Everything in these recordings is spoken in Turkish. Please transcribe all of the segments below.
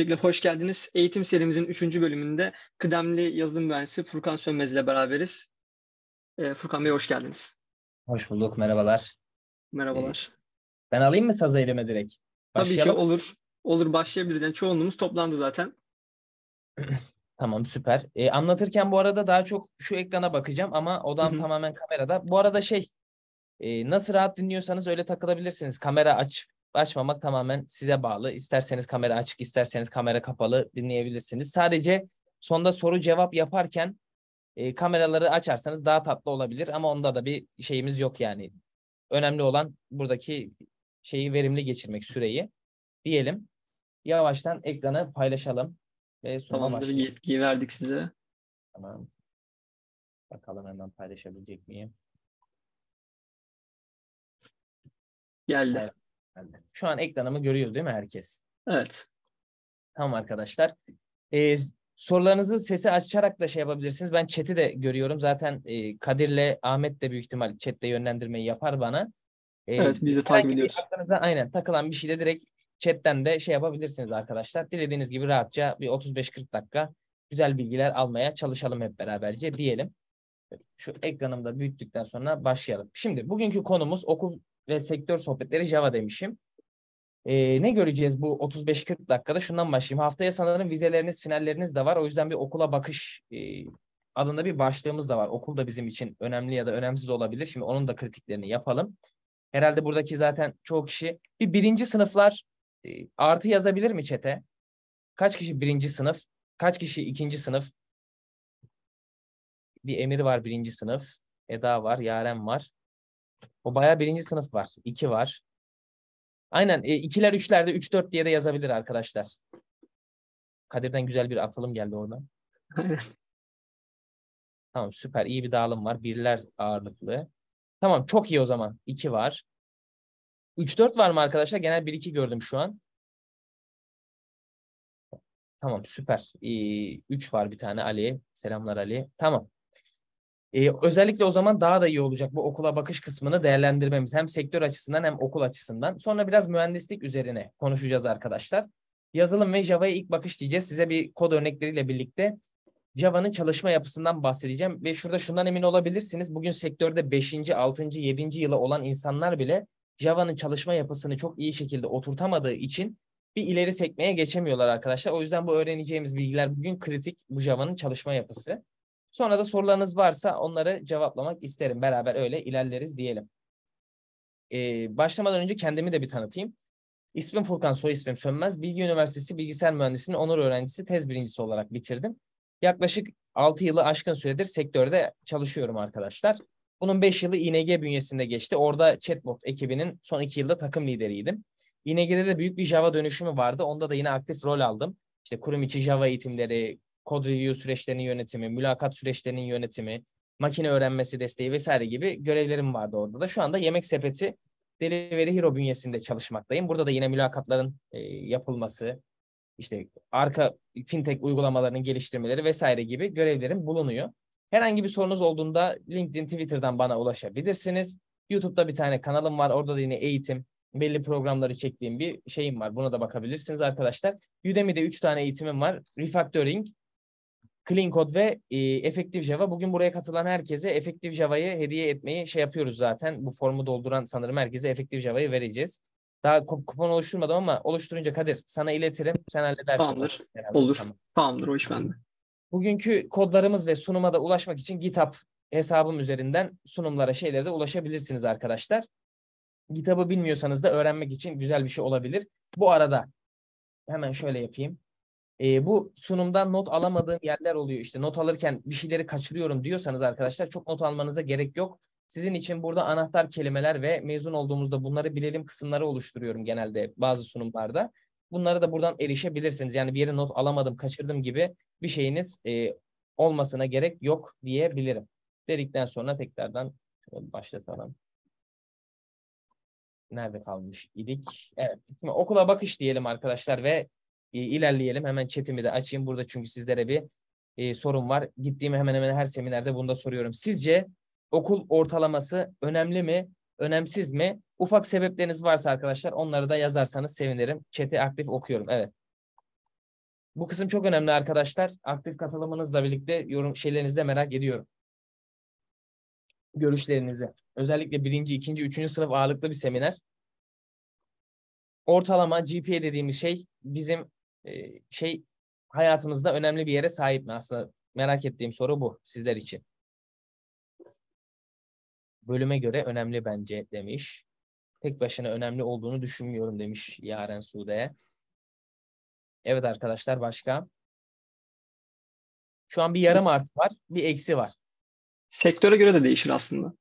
Öncelikle hoş geldiniz. Eğitim serimizin 3. bölümünde kıdemli yazılım mühendisi Furkan Sönmez ile beraberiz. E, Furkan Bey hoş geldiniz. Hoş bulduk, merhabalar. Merhabalar. E, ben alayım mı sazı elime direkt? Başlayalım. Tabii ki olur. Olur başlayabiliriz. Yani çoğunluğumuz toplandı zaten. tamam süper. E, anlatırken bu arada daha çok şu ekrana bakacağım ama odam Hı-hı. tamamen kamerada. Bu arada şey e, nasıl rahat dinliyorsanız öyle takılabilirsiniz. Kamera aç açmamak tamamen size bağlı. İsterseniz kamera açık, isterseniz kamera kapalı dinleyebilirsiniz. Sadece sonda soru cevap yaparken e, kameraları açarsanız daha tatlı olabilir ama onda da bir şeyimiz yok yani. Önemli olan buradaki şeyi verimli geçirmek süreyi diyelim. Yavaştan ekranı paylaşalım. Ve Tamamdır yetkiyi verdik size. Tamam. Bakalım hemen paylaşabilecek miyim? Geldi. Evet. Şu an ekranımı görüyor değil mi herkes? Evet. Tamam arkadaşlar. Ee, sorularınızı sesi açarak da şey yapabilirsiniz. Ben chat'i de görüyorum. Zaten e, Kadir'le Ahmet de büyük ihtimal chat'te yönlendirmeyi yapar bana. Ee, evet bizi de takip ediyoruz. Aklınıza aynen takılan bir şeyde direkt chat'ten de şey yapabilirsiniz arkadaşlar. Dilediğiniz gibi rahatça bir 35-40 dakika güzel bilgiler almaya çalışalım hep beraberce diyelim. Şu ekranımda büyüttükten sonra başlayalım. Şimdi bugünkü konumuz okul ve sektör sohbetleri Java demişim. Ee, ne göreceğiz bu 35-40 dakikada? Şundan başlayayım. Haftaya sanırım vizeleriniz, finalleriniz de var. O yüzden bir okula bakış e, adında bir başlığımız da var. Okul da bizim için önemli ya da önemsiz olabilir. Şimdi onun da kritiklerini yapalım. Herhalde buradaki zaten çoğu kişi bir birinci sınıflar e, artı yazabilir mi çete? Kaç kişi birinci sınıf? Kaç kişi ikinci sınıf? Bir Emir var birinci sınıf. Eda var, Yaren var. O bayağı birinci sınıf var. İki var. Aynen e, ikiler üçlerde üç dört diye de yazabilir arkadaşlar. Kadir'den güzel bir atılım geldi oradan. tamam süper iyi bir dağılım var. biriler ağırlıklı. Tamam çok iyi o zaman. İki var. Üç dört var mı arkadaşlar? Genel bir iki gördüm şu an. Tamam süper. Ee, üç var bir tane Ali. Selamlar Ali. Tamam. Ee, özellikle o zaman daha da iyi olacak bu okula bakış kısmını değerlendirmemiz. Hem sektör açısından hem okul açısından. Sonra biraz mühendislik üzerine konuşacağız arkadaşlar. Yazılım ve Java'ya ilk bakış diyeceğiz. Size bir kod örnekleriyle birlikte Java'nın çalışma yapısından bahsedeceğim. Ve şurada şundan emin olabilirsiniz. Bugün sektörde 5. 6. 7. yıla olan insanlar bile Java'nın çalışma yapısını çok iyi şekilde oturtamadığı için bir ileri sekmeye geçemiyorlar arkadaşlar. O yüzden bu öğreneceğimiz bilgiler bugün kritik bu Java'nın çalışma yapısı. Sonra da sorularınız varsa onları cevaplamak isterim. Beraber öyle ilerleriz diyelim. Ee, başlamadan önce kendimi de bir tanıtayım. İsmim Furkan, soy ismim Sönmez. Bilgi Üniversitesi Bilgisayar Mühendisliği'nin onur öğrencisi tez birincisi olarak bitirdim. Yaklaşık 6 yılı aşkın süredir sektörde çalışıyorum arkadaşlar. Bunun 5 yılı ING bünyesinde geçti. Orada chatbot ekibinin son 2 yılda takım lideriydim. ING'de de büyük bir Java dönüşümü vardı. Onda da yine aktif rol aldım. İşte kurum içi Java eğitimleri, kod review süreçlerinin yönetimi, mülakat süreçlerinin yönetimi, makine öğrenmesi desteği vesaire gibi görevlerim vardı orada da. Şu anda Yemek Sepeti Delivery Hero bünyesinde çalışmaktayım. Burada da yine mülakatların e, yapılması, işte arka fintech uygulamalarının geliştirmeleri vesaire gibi görevlerim bulunuyor. Herhangi bir sorunuz olduğunda LinkedIn, Twitter'dan bana ulaşabilirsiniz. YouTube'da bir tane kanalım var. Orada da yine eğitim, belli programları çektiğim bir şeyim var. Buna da bakabilirsiniz arkadaşlar. Udemy'de 3 tane eğitimim var. Refactoring, Clean Code ve e, Efektif Java. Bugün buraya katılan herkese Efektif Java'yı hediye etmeyi şey yapıyoruz zaten. Bu formu dolduran sanırım herkese Efektif Java'yı vereceğiz. Daha kupon oluşturmadım ama oluşturunca Kadir sana iletirim. Sen halledersin. Tamamdır. Herhalde. Olur. Tamam. Tamamdır. O iş bende. Bugünkü kodlarımız ve sunuma da ulaşmak için GitHub hesabım üzerinden sunumlara şeylere de ulaşabilirsiniz arkadaşlar. GitHub'ı bilmiyorsanız da öğrenmek için güzel bir şey olabilir. Bu arada hemen şöyle yapayım. E, bu sunumda not alamadığım yerler oluyor. İşte not alırken bir şeyleri kaçırıyorum diyorsanız arkadaşlar çok not almanıza gerek yok. Sizin için burada anahtar kelimeler ve mezun olduğumuzda bunları bilelim kısımları oluşturuyorum genelde bazı sunumlarda. Bunları da buradan erişebilirsiniz. Yani bir yere not alamadım, kaçırdım gibi bir şeyiniz e, olmasına gerek yok diyebilirim. Dedikten sonra tekrardan başlatalım. Nerede kalmış idik? Evet. okula bakış diyelim arkadaşlar ve e, ilerleyelim. Hemen chatimi de açayım. Burada çünkü sizlere bir e, sorum var. Gittiğim hemen hemen her seminerde bunu da soruyorum. Sizce okul ortalaması önemli mi? Önemsiz mi? Ufak sebepleriniz varsa arkadaşlar onları da yazarsanız sevinirim. Chat'i aktif okuyorum. Evet. Bu kısım çok önemli arkadaşlar. Aktif katılımınızla birlikte yorum şeylerinizi de merak ediyorum. Görüşlerinizi. Özellikle birinci, ikinci, üçüncü sınıf ağırlıklı bir seminer. Ortalama GPA dediğimiz şey bizim şey hayatımızda önemli bir yere sahip mi? Aslında merak ettiğim soru bu sizler için. Bölüme göre önemli bence demiş. Tek başına önemli olduğunu düşünmüyorum demiş Yaren Sude. Evet arkadaşlar başka? Şu an bir yarım artı var, bir eksi var. Sektöre göre de değişir aslında.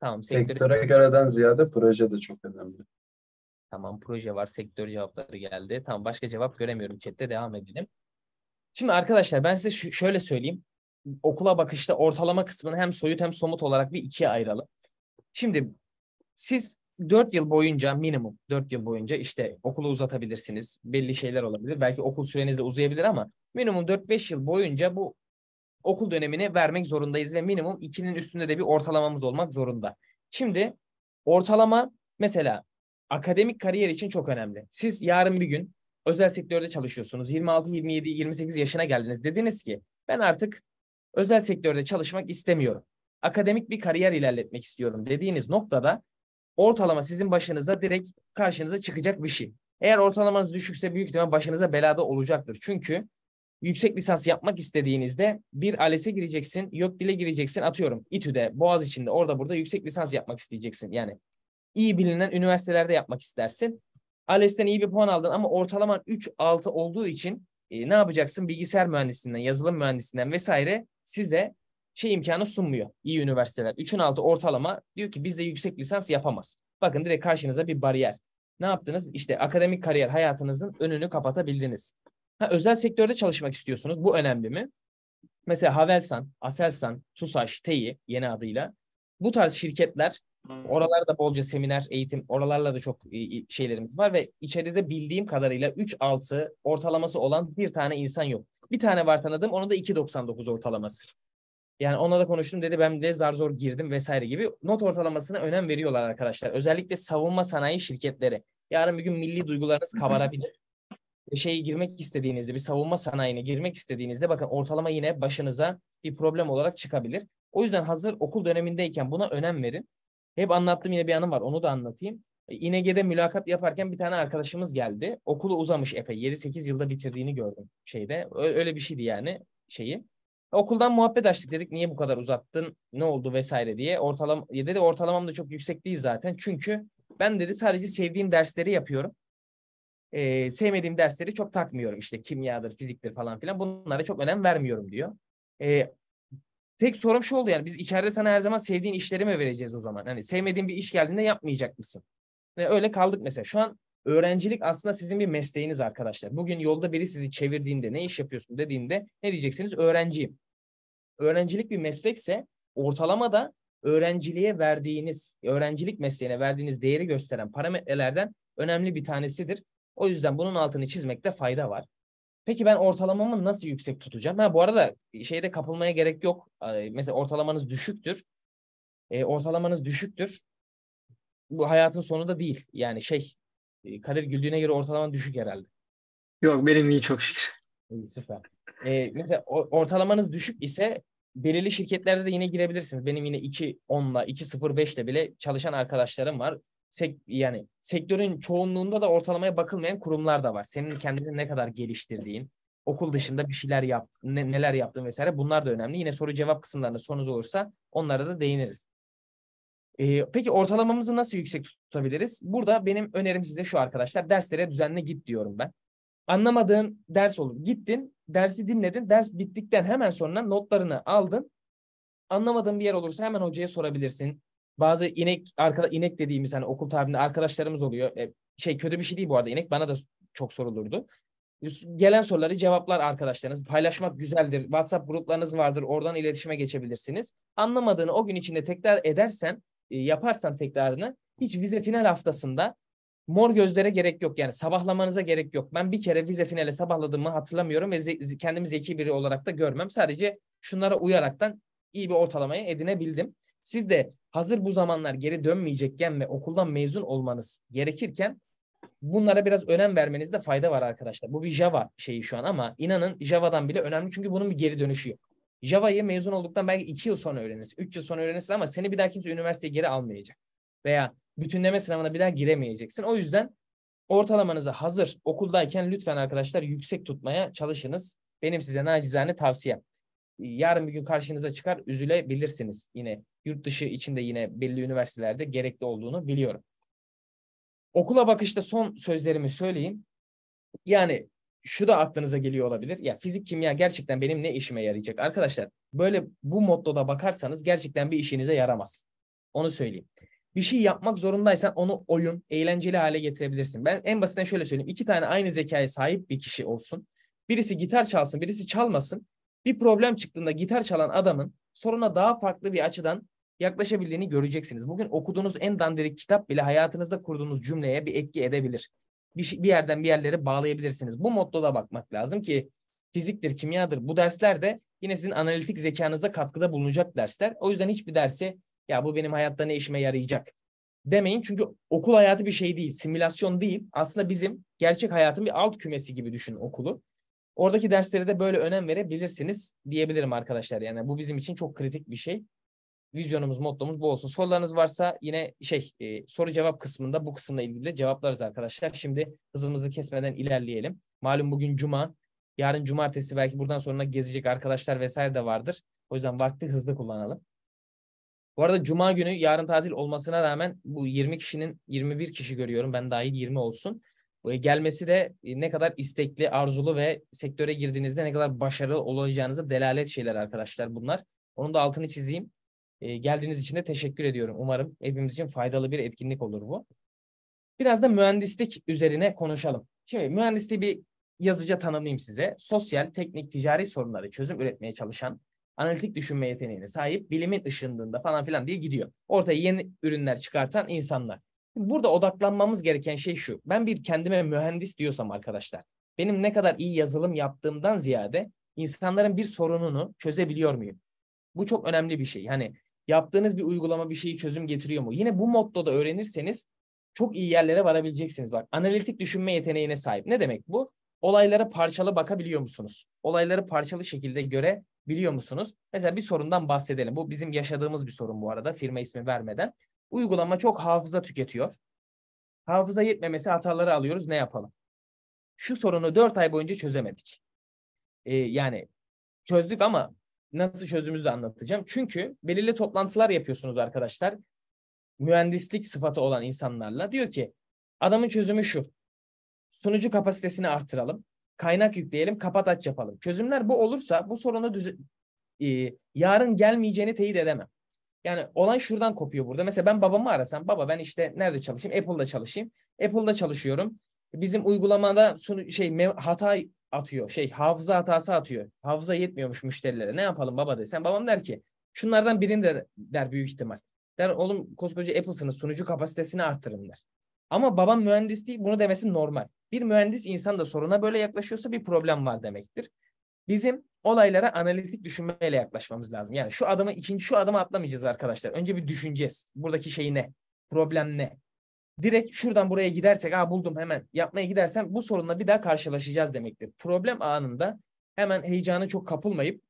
Tamam, sektöre, sektöre göreden ziyade proje de çok önemli. Tamam proje var, sektör cevapları geldi. Tamam başka cevap göremiyorum chatte devam edelim. Şimdi arkadaşlar ben size şöyle söyleyeyim. Okula bakışta ortalama kısmını hem soyut hem somut olarak bir ikiye ayıralım. Şimdi siz 4 yıl boyunca minimum 4 yıl boyunca işte okulu uzatabilirsiniz. Belli şeyler olabilir. Belki okul süreniz de uzayabilir ama minimum 4-5 yıl boyunca bu okul dönemini vermek zorundayız ve minimum 2'nin üstünde de bir ortalamamız olmak zorunda. Şimdi ortalama mesela akademik kariyer için çok önemli. Siz yarın bir gün özel sektörde çalışıyorsunuz. 26, 27, 28 yaşına geldiniz. Dediniz ki ben artık özel sektörde çalışmak istemiyorum. Akademik bir kariyer ilerletmek istiyorum dediğiniz noktada ortalama sizin başınıza direkt karşınıza çıkacak bir şey. Eğer ortalamanız düşükse büyük ihtimal başınıza belada olacaktır. Çünkü yüksek lisans yapmak istediğinizde bir ALES'e gireceksin, yok dile gireceksin atıyorum. İTÜ'de, Boğaz içinde orada burada yüksek lisans yapmak isteyeceksin. Yani iyi bilinen üniversitelerde yapmak istersin. ALES'ten iyi bir puan aldın ama ortalaman 3-6 olduğu için e, ne yapacaksın? Bilgisayar mühendisinden, yazılım mühendisinden vesaire size şey imkanı sunmuyor iyi üniversiteler. 3'ün altı ortalama diyor ki bizde yüksek lisans yapamaz. Bakın direkt karşınıza bir bariyer. Ne yaptınız? İşte akademik kariyer hayatınızın önünü kapatabildiniz. Ha, özel sektörde çalışmak istiyorsunuz. Bu önemli mi? Mesela Havelsan, Aselsan, TUSAŞ, TEİ e yeni adıyla bu tarz şirketler Hmm. Oralarda bolca seminer, eğitim, oralarla da çok şeylerimiz var ve içeride bildiğim kadarıyla 3-6 ortalaması olan bir tane insan yok. Bir tane var tanıdım, onun da 2.99 ortalaması. Yani onunla da konuştum dedi ben de zar zor girdim vesaire gibi. Not ortalamasına önem veriyorlar arkadaşlar. Özellikle savunma sanayi şirketleri. Yarın bir gün milli duygularınız kabarabilir. Bir şeye girmek istediğinizde, bir savunma sanayine girmek istediğinizde bakın ortalama yine başınıza bir problem olarak çıkabilir. O yüzden hazır okul dönemindeyken buna önem verin. Hep anlattığım yine bir anım var. Onu da anlatayım. İnege'de mülakat yaparken bir tane arkadaşımız geldi. Okulu uzamış epey. 7-8 yılda bitirdiğini gördüm şeyde. Öyle bir şeydi yani şeyi. Okuldan muhabbet açtık dedik niye bu kadar uzattın ne oldu vesaire diye. Ortalam dedi ortalamam da çok yüksek değil zaten. Çünkü ben dedi sadece sevdiğim dersleri yapıyorum. Ee, sevmediğim dersleri çok takmıyorum. İşte kimyadır, fiziktir falan filan. Bunlara çok önem vermiyorum diyor. Ee, tek sorum şu oldu yani biz içeride sana her zaman sevdiğin işleri mi vereceğiz o zaman? Hani sevmediğin bir iş geldiğinde yapmayacak mısın? Ve öyle kaldık mesela. Şu an öğrencilik aslında sizin bir mesleğiniz arkadaşlar. Bugün yolda biri sizi çevirdiğinde ne iş yapıyorsun dediğinde ne diyeceksiniz? Öğrenciyim. Öğrencilik bir meslekse ortalamada öğrenciliğe verdiğiniz, öğrencilik mesleğine verdiğiniz değeri gösteren parametrelerden önemli bir tanesidir. O yüzden bunun altını çizmekte fayda var. Peki ben ortalamamı nasıl yüksek tutacağım? Ha bu arada şeyde kapılmaya gerek yok. Mesela ortalamanız düşüktür. E, ortalamanız düşüktür. Bu hayatın sonu da değil. Yani şey e, Kadir güldüğüne göre ortalaman düşük herhalde. Yok benim iyi çok şükür. İyi, süper. E, mesela ortalamanız düşük ise belirli şirketlerde de yine girebilirsiniz. Benim yine 2.10'la 2.05'le bile çalışan arkadaşlarım var sek, yani sektörün çoğunluğunda da ortalamaya bakılmayan kurumlar da var. Senin kendini ne kadar geliştirdiğin, okul dışında bir şeyler yaptın, ne, neler yaptın vesaire bunlar da önemli. Yine soru cevap kısımlarında sorunuz olursa onlara da değiniriz. Ee, peki ortalamamızı nasıl yüksek tutabiliriz? Burada benim önerim size şu arkadaşlar. Derslere düzenli git diyorum ben. Anlamadığın ders olur. Gittin, dersi dinledin. Ders bittikten hemen sonra notlarını aldın. Anlamadığın bir yer olursa hemen hocaya sorabilirsin bazı inek arkada inek dediğimiz hani okul tabirinde arkadaşlarımız oluyor. E, şey kötü bir şey değil bu arada inek. Bana da çok sorulurdu. Gelen soruları cevaplar arkadaşlarınız. Paylaşmak güzeldir. WhatsApp gruplarınız vardır. Oradan iletişime geçebilirsiniz. Anlamadığını o gün içinde tekrar edersen, e, yaparsan tekrarını hiç vize final haftasında mor gözlere gerek yok. Yani sabahlamanıza gerek yok. Ben bir kere vize finale sabahladığımı hatırlamıyorum ve ze- kendimi zeki biri olarak da görmem. Sadece şunlara uyaraktan iyi bir ortalamayı edinebildim. Siz de hazır bu zamanlar geri dönmeyecekken ve okuldan mezun olmanız gerekirken bunlara biraz önem vermenizde fayda var arkadaşlar. Bu bir Java şeyi şu an ama inanın Java'dan bile önemli çünkü bunun bir geri dönüşü yok. Java'yı mezun olduktan belki 2 yıl sonra öğrenirsin, 3 yıl sonra öğrenirsin ama seni bir dahaki kimse üniversiteye geri almayacak. Veya bütünleme sınavına bir daha giremeyeceksin. O yüzden ortalamanızı hazır okuldayken lütfen arkadaşlar yüksek tutmaya çalışınız. Benim size nacizane tavsiyem yarın bir gün karşınıza çıkar üzülebilirsiniz. Yine yurt dışı içinde yine belli üniversitelerde gerekli olduğunu biliyorum. Okula bakışta son sözlerimi söyleyeyim. Yani şu da aklınıza geliyor olabilir. Ya fizik kimya gerçekten benim ne işime yarayacak? Arkadaşlar böyle bu mottoda bakarsanız gerçekten bir işinize yaramaz. Onu söyleyeyim. Bir şey yapmak zorundaysan onu oyun, eğlenceli hale getirebilirsin. Ben en basitinden şöyle söyleyeyim. İki tane aynı zekaya sahip bir kişi olsun. Birisi gitar çalsın, birisi çalmasın. Bir problem çıktığında gitar çalan adamın soruna daha farklı bir açıdan yaklaşabildiğini göreceksiniz. Bugün okuduğunuz en dandirik kitap bile hayatınızda kurduğunuz cümleye bir etki edebilir. Bir, şey, bir yerden bir yerlere bağlayabilirsiniz. Bu mottoda bakmak lazım ki fiziktir, kimyadır bu dersler de yine sizin analitik zekanıza katkıda bulunacak dersler. O yüzden hiçbir dersi ya bu benim hayatta ne işime yarayacak demeyin. Çünkü okul hayatı bir şey değil, simülasyon değil. Aslında bizim gerçek hayatın bir alt kümesi gibi düşünün okulu. Oradaki derslere de böyle önem verebilirsiniz diyebilirim arkadaşlar. Yani bu bizim için çok kritik bir şey. Vizyonumuz, mottomuz bu olsun. Sorularınız varsa yine şey e, soru cevap kısmında bu kısımla ilgili de cevaplarız arkadaşlar. Şimdi hızımızı kesmeden ilerleyelim. Malum bugün cuma. Yarın cumartesi belki buradan sonra gezecek arkadaşlar vesaire de vardır. O yüzden vakti hızlı kullanalım. Bu arada cuma günü yarın tatil olmasına rağmen bu 20 kişinin 21 kişi görüyorum. Ben dahil 20 olsun. E, gelmesi de e, ne kadar istekli, arzulu ve sektöre girdiğinizde ne kadar başarılı olacağınızı delalet şeyler arkadaşlar bunlar. Onun da altını çizeyim. E, geldiğiniz için de teşekkür ediyorum. Umarım hepimiz için faydalı bir etkinlik olur bu. Biraz da mühendislik üzerine konuşalım. Şimdi mühendisliği bir yazıca tanımlayayım size. Sosyal, teknik, ticari sorunları çözüm üretmeye çalışan, analitik düşünme yeteneğine sahip, bilimin ışındığında falan filan diye gidiyor. Ortaya yeni ürünler çıkartan insanlar. Burada odaklanmamız gereken şey şu. Ben bir kendime mühendis diyorsam arkadaşlar, benim ne kadar iyi yazılım yaptığımdan ziyade insanların bir sorununu çözebiliyor muyum? Bu çok önemli bir şey. yani yaptığınız bir uygulama bir şeyi çözüm getiriyor mu? Yine bu modda da öğrenirseniz çok iyi yerlere varabileceksiniz. Bak analitik düşünme yeteneğine sahip. Ne demek bu? Olaylara parçalı bakabiliyor musunuz? Olayları parçalı şekilde görebiliyor musunuz? Mesela bir sorundan bahsedelim. Bu bizim yaşadığımız bir sorun bu arada firma ismi vermeden. Uygulama çok hafıza tüketiyor. Hafıza yetmemesi hataları alıyoruz. Ne yapalım? Şu sorunu dört ay boyunca çözemedik. Ee, yani çözdük ama nasıl çözdüğümüzü de anlatacağım. Çünkü belirli toplantılar yapıyorsunuz arkadaşlar. Mühendislik sıfatı olan insanlarla. Diyor ki adamın çözümü şu. Sunucu kapasitesini artıralım. Kaynak yükleyelim. Kapat aç yapalım. Çözümler bu olursa bu sorunu e, yarın gelmeyeceğini teyit edemem. Yani olan şuradan kopuyor burada. Mesela ben babamı arasam, baba ben işte nerede çalışayım? Apple'da çalışayım. Apple'da çalışıyorum. Bizim uygulamada sunu, şey hata atıyor. Şey hafıza hatası atıyor. Hafıza yetmiyormuş müşterilere. Ne yapalım baba desem. Babam der ki şunlardan birini de der büyük ihtimal. Der oğlum koskoca Apple'sınız sunucu kapasitesini arttırın der. Ama babam mühendis değil bunu demesi normal. Bir mühendis insan da soruna böyle yaklaşıyorsa bir problem var demektir. Bizim olaylara analitik düşünmeyle yaklaşmamız lazım. Yani şu adımı ikinci şu adımı atlamayacağız arkadaşlar. Önce bir düşüneceğiz. Buradaki şey ne? Problem ne? Direkt şuradan buraya gidersek, aa buldum hemen yapmaya gidersem bu sorunla bir daha karşılaşacağız demektir. Problem anında hemen heyecanı çok kapılmayıp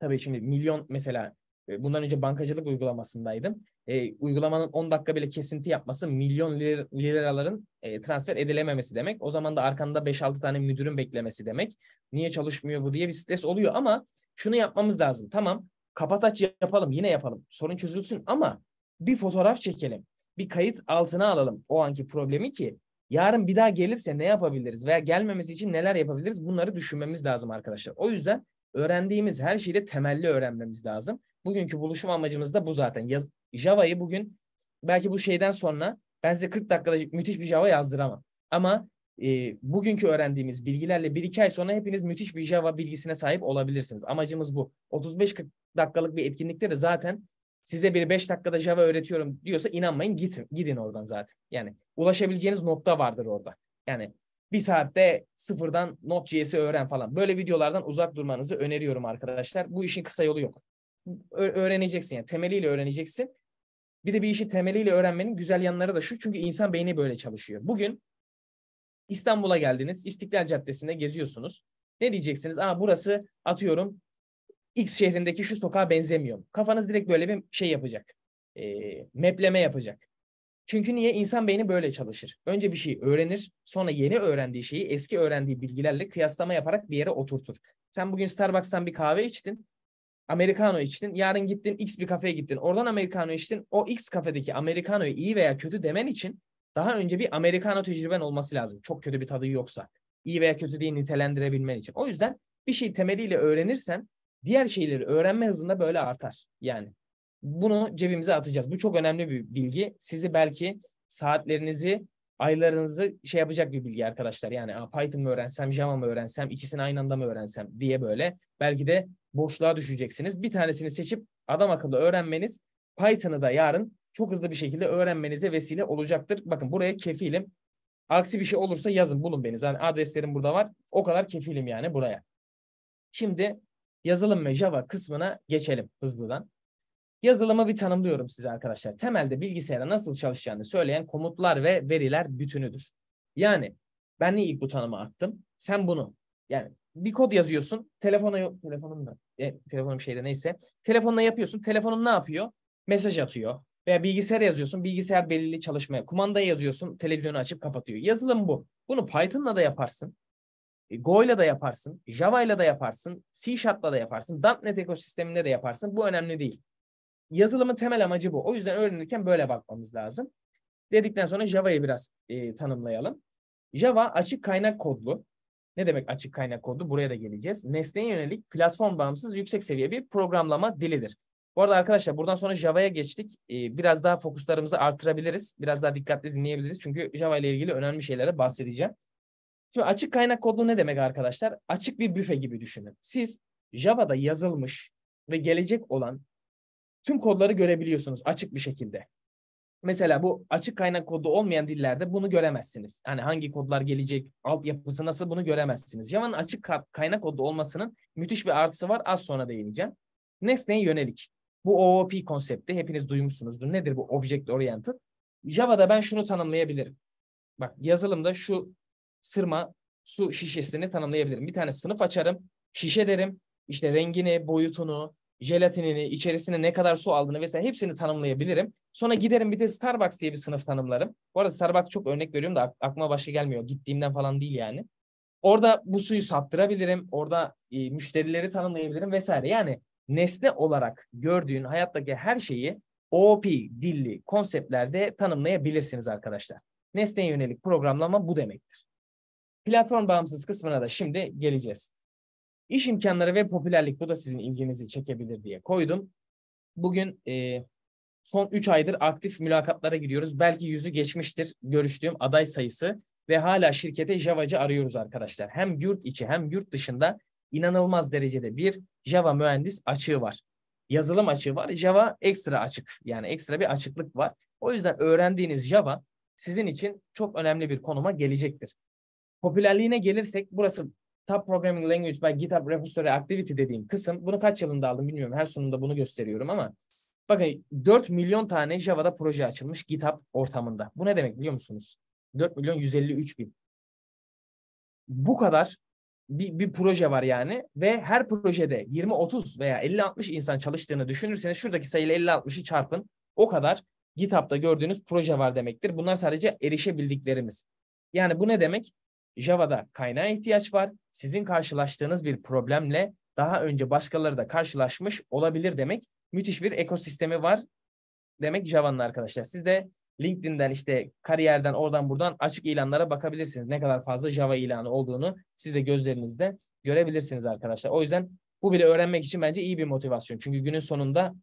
tabii şimdi milyon mesela ee, bundan önce bankacılık uygulamasındaydım. E, uygulamanın 10 dakika bile kesinti yapması milyon lir, liraların e, transfer edilememesi demek. O zaman da arkanda 5-6 tane müdürün beklemesi demek. Niye çalışmıyor bu diye bir stres oluyor ama şunu yapmamız lazım. Tamam kapataç yapalım yine yapalım sorun çözülsün ama bir fotoğraf çekelim. Bir kayıt altına alalım o anki problemi ki yarın bir daha gelirse ne yapabiliriz veya gelmemesi için neler yapabiliriz bunları düşünmemiz lazım arkadaşlar. O yüzden öğrendiğimiz her şeyi de temelli öğrenmemiz lazım. Bugünkü buluşum amacımız da bu zaten. Yaz, Java'yı bugün belki bu şeyden sonra ben size 40 dakikada müthiş bir Java yazdıramam. Ama e, bugünkü öğrendiğimiz bilgilerle 1-2 ay sonra hepiniz müthiş bir Java bilgisine sahip olabilirsiniz. Amacımız bu. 35-40 dakikalık bir etkinlikte de zaten size bir 5 dakikada Java öğretiyorum diyorsa inanmayın gidin, gidin oradan zaten. Yani ulaşabileceğiniz nokta vardır orada. Yani bir saatte sıfırdan Node.js'i öğren falan. Böyle videolardan uzak durmanızı öneriyorum arkadaşlar. Bu işin kısa yolu yok öğreneceksin yani temeliyle öğreneceksin. Bir de bir işi temeliyle öğrenmenin güzel yanları da şu çünkü insan beyni böyle çalışıyor. Bugün İstanbul'a geldiniz, İstiklal Caddesi'nde geziyorsunuz. Ne diyeceksiniz? Aa burası atıyorum X şehrindeki şu sokağa benzemiyor. Kafanız direkt böyle bir şey yapacak. E, mepleme yapacak. Çünkü niye? insan beyni böyle çalışır. Önce bir şey öğrenir, sonra yeni öğrendiği şeyi eski öğrendiği bilgilerle kıyaslama yaparak bir yere oturtur. Sen bugün Starbucks'tan bir kahve içtin. Americano içtin. Yarın gittin X bir kafeye gittin. Oradan Americano içtin. O X kafedeki Americano'yu iyi veya kötü demen için daha önce bir Americano tecrüben olması lazım. Çok kötü bir tadı yoksa. iyi veya kötü diye nitelendirebilmen için. O yüzden bir şey temeliyle öğrenirsen diğer şeyleri öğrenme hızında böyle artar. Yani bunu cebimize atacağız. Bu çok önemli bir bilgi. Sizi belki saatlerinizi, aylarınızı şey yapacak bir bilgi arkadaşlar. Yani Python mı öğrensem, Java mı öğrensem, ikisini aynı anda mı öğrensem diye böyle belki de boşluğa düşeceksiniz. Bir tanesini seçip adam akıllı öğrenmeniz Python'ı da yarın çok hızlı bir şekilde öğrenmenize vesile olacaktır. Bakın buraya kefilim. Aksi bir şey olursa yazın bulun beni. Zaten adreslerim burada var. O kadar kefilim yani buraya. Şimdi yazılım ve Java kısmına geçelim hızlıdan. Yazılımı bir tanımlıyorum size arkadaşlar. Temelde bilgisayara nasıl çalışacağını söyleyen komutlar ve veriler bütünüdür. Yani ben niye ilk bu tanımı attım? Sen bunu yani bir kod yazıyorsun. Telefona telefonum da e, telefonum şeyde neyse. Telefonla yapıyorsun. Telefonun ne yapıyor? Mesaj atıyor. Veya bilgisayara yazıyorsun. Bilgisayar belirli çalışmaya. Kumandaya yazıyorsun. Televizyonu açıp kapatıyor. Yazılım bu. Bunu Python'la da yaparsın. E, Go'yla da yaparsın. Java'yla da yaparsın. C Sharp'la da yaparsın. .NET ekosisteminde de yaparsın. Bu önemli değil. Yazılımın temel amacı bu. O yüzden öğrenirken böyle bakmamız lazım. Dedikten sonra Java'yı biraz e, tanımlayalım. Java açık kaynak kodlu ne demek açık kaynak kodu? Buraya da geleceğiz. Nesneye yönelik platform bağımsız yüksek seviye bir programlama dilidir. Bu arada arkadaşlar buradan sonra Java'ya geçtik. Ee, biraz daha fokuslarımızı artırabiliriz. Biraz daha dikkatli dinleyebiliriz. Çünkü Java ile ilgili önemli şeylere bahsedeceğim. Şimdi açık kaynak kodlu ne demek arkadaşlar? Açık bir büfe gibi düşünün. Siz Java'da yazılmış ve gelecek olan tüm kodları görebiliyorsunuz açık bir şekilde mesela bu açık kaynak kodu olmayan dillerde bunu göremezsiniz. Hani hangi kodlar gelecek, altyapısı nasıl bunu göremezsiniz. Java'nın açık kaynak kodu olmasının müthiş bir artısı var. Az sonra değineceğim. Nesneye yönelik. Bu OOP konsepti hepiniz duymuşsunuzdur. Nedir bu object oriented? Java'da ben şunu tanımlayabilirim. Bak yazılımda şu sırma su şişesini tanımlayabilirim. Bir tane sınıf açarım, şişe derim. İşte rengini, boyutunu, jelatinini, içerisine ne kadar su aldığını vesaire hepsini tanımlayabilirim. Sonra giderim bir de Starbucks diye bir sınıf tanımlarım. Bu arada Starbucks çok örnek veriyorum da aklıma başka gelmiyor. Gittiğimden falan değil yani. Orada bu suyu sattırabilirim. Orada e, müşterileri tanımlayabilirim vesaire. Yani nesne olarak gördüğün hayattaki her şeyi OOP dilli konseptlerde tanımlayabilirsiniz arkadaşlar. Nesneye yönelik programlama bu demektir. Platform bağımsız kısmına da şimdi geleceğiz. İş imkanları ve popülerlik bu da sizin ilginizi çekebilir diye koydum. Bugün e, son 3 aydır aktif mülakatlara giriyoruz. Belki yüzü geçmiştir görüştüğüm aday sayısı ve hala şirkete Java'cı arıyoruz arkadaşlar. Hem yurt içi hem yurt dışında inanılmaz derecede bir Java mühendis açığı var. Yazılım açığı var. Java ekstra açık. Yani ekstra bir açıklık var. O yüzden öğrendiğiniz Java sizin için çok önemli bir konuma gelecektir. Popülerliğine gelirsek burası Top Programming Language by GitHub Repository Activity dediğim kısım. Bunu kaç yılında aldım bilmiyorum. Her sunumda bunu gösteriyorum ama bakın 4 milyon tane Java'da proje açılmış GitHub ortamında. Bu ne demek biliyor musunuz? 4 milyon 153 bin. Bu kadar bir, bir proje var yani ve her projede 20, 30 veya 50, 60 insan çalıştığını düşünürseniz şuradaki sayıyla 50, 60'ı çarpın. O kadar GitHub'da gördüğünüz proje var demektir. Bunlar sadece erişebildiklerimiz. Yani bu ne demek? Java'da kaynağa ihtiyaç var. Sizin karşılaştığınız bir problemle daha önce başkaları da karşılaşmış olabilir demek. Müthiş bir ekosistemi var demek Java'nın arkadaşlar. Siz de LinkedIn'den işte kariyerden oradan buradan açık ilanlara bakabilirsiniz. Ne kadar fazla Java ilanı olduğunu siz de gözlerinizde görebilirsiniz arkadaşlar. O yüzden bu bile öğrenmek için bence iyi bir motivasyon. Çünkü günün sonunda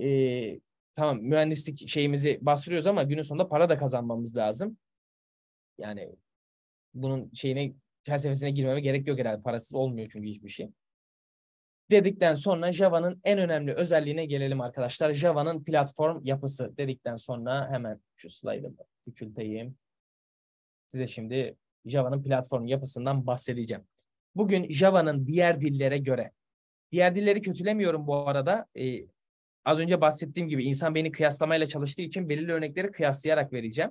e, tamam mühendislik şeyimizi bastırıyoruz ama günün sonunda para da kazanmamız lazım. Yani bunun şeyine felsefesine girmeme gerek yok herhalde. Parasız olmuyor çünkü hiçbir şey. Dedikten sonra Java'nın en önemli özelliğine gelelim arkadaşlar. Java'nın platform yapısı dedikten sonra hemen şu slide'ımı küçülteyim. Size şimdi Java'nın platform yapısından bahsedeceğim. Bugün Java'nın diğer dillere göre, diğer dilleri kötülemiyorum bu arada. Ee, az önce bahsettiğim gibi insan beni kıyaslamayla çalıştığı için belirli örnekleri kıyaslayarak vereceğim.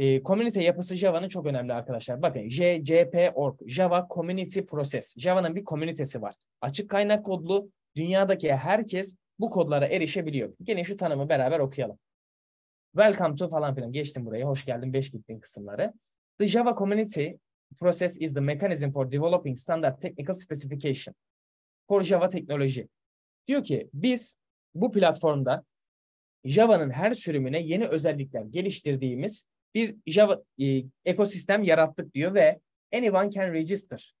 E, community yapısı Java'nın çok önemli arkadaşlar. Bakın JCP.org, Java Community Process. Java'nın bir komünitesi var. Açık kaynak kodlu dünyadaki herkes bu kodlara erişebiliyor. Gene şu tanımı beraber okuyalım. Welcome to falan filan. Geçtim burayı. Hoş geldin. Beş gittin kısımları. The Java Community Process is the mechanism for developing standard technical specification for Java teknoloji. Diyor ki biz bu platformda Java'nın her sürümüne yeni özellikler geliştirdiğimiz bir Java e, ekosistem yarattık diyor ve anyone can register.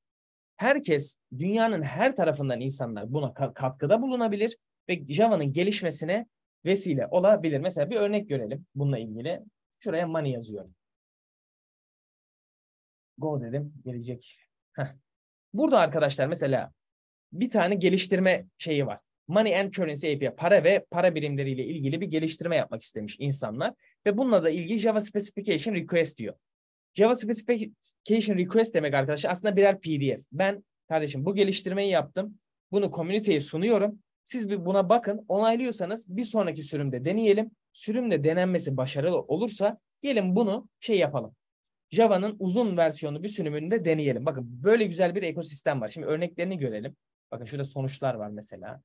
Herkes, dünyanın her tarafından insanlar buna katkıda bulunabilir ve Java'nın gelişmesine vesile olabilir. Mesela bir örnek görelim bununla ilgili. Şuraya money yazıyorum. Go dedim, gelecek. Heh. Burada arkadaşlar mesela bir tane geliştirme şeyi var. Money and Currency API, para ve para birimleriyle ilgili bir geliştirme yapmak istemiş insanlar. Ve bununla da ilgili Java Specification Request diyor. Java Specification Request demek arkadaşlar aslında birer PDF. Ben kardeşim bu geliştirmeyi yaptım. Bunu komüniteye sunuyorum. Siz bir buna bakın. Onaylıyorsanız bir sonraki sürümde deneyelim. Sürümde denenmesi başarılı olursa gelin bunu şey yapalım. Java'nın uzun versiyonu bir sürümünde deneyelim. Bakın böyle güzel bir ekosistem var. Şimdi örneklerini görelim. Bakın şurada sonuçlar var mesela.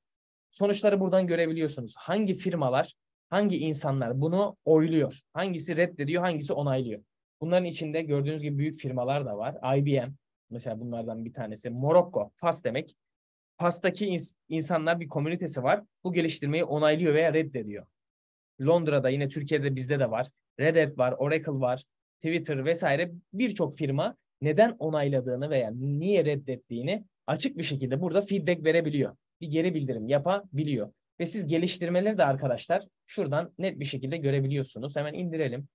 Sonuçları buradan görebiliyorsunuz. Hangi firmalar hangi insanlar bunu oyluyor? Hangisi reddediyor, hangisi onaylıyor? Bunların içinde gördüğünüz gibi büyük firmalar da var. IBM mesela bunlardan bir tanesi. Morocco, Fas demek. Fas'taki ins- insanlar bir komünitesi var. Bu geliştirmeyi onaylıyor veya reddediyor. Londra'da yine Türkiye'de bizde de var. Red Hat var, Oracle var, Twitter vesaire birçok firma neden onayladığını veya niye reddettiğini açık bir şekilde burada feedback verebiliyor. Bir geri bildirim yapabiliyor. Ve siz geliştirmeleri de arkadaşlar şuradan net bir şekilde görebiliyorsunuz. Hemen indirelim.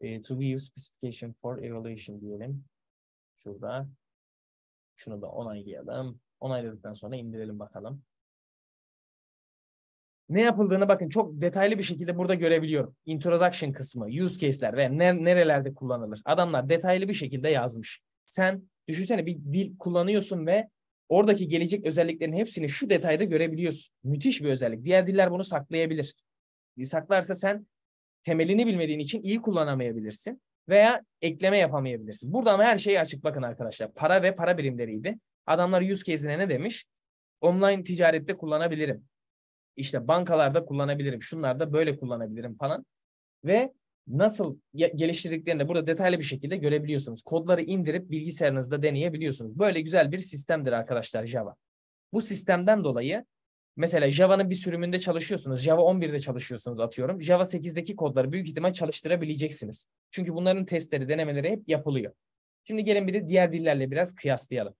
E, to view specification for evaluation diyelim. Şurada. Şunu da onaylayalım. Onayladıktan sonra indirelim bakalım. Ne yapıldığını bakın çok detaylı bir şekilde burada görebiliyorum. Introduction kısmı, use case'ler ve ne, nerelerde kullanılır. Adamlar detaylı bir şekilde yazmış. Sen düşünsene bir dil kullanıyorsun ve Oradaki gelecek özelliklerin hepsini şu detayda görebiliyorsun. Müthiş bir özellik. Diğer diller bunu saklayabilir. Saklarsa sen temelini bilmediğin için iyi kullanamayabilirsin veya ekleme yapamayabilirsin. Burada ama her şey açık bakın arkadaşlar. Para ve para birimleriydi. Adamlar yüz kezine ne demiş? Online ticarette kullanabilirim. İşte bankalarda kullanabilirim. Şunlarda böyle kullanabilirim falan. Ve nasıl geliştirdiklerini burada detaylı bir şekilde görebiliyorsunuz. Kodları indirip bilgisayarınızda deneyebiliyorsunuz. Böyle güzel bir sistemdir arkadaşlar Java. Bu sistemden dolayı mesela Java'nın bir sürümünde çalışıyorsunuz. Java 11'de çalışıyorsunuz atıyorum. Java 8'deki kodları büyük ihtimal çalıştırabileceksiniz. Çünkü bunların testleri, denemeleri hep yapılıyor. Şimdi gelin bir de diğer dillerle biraz kıyaslayalım.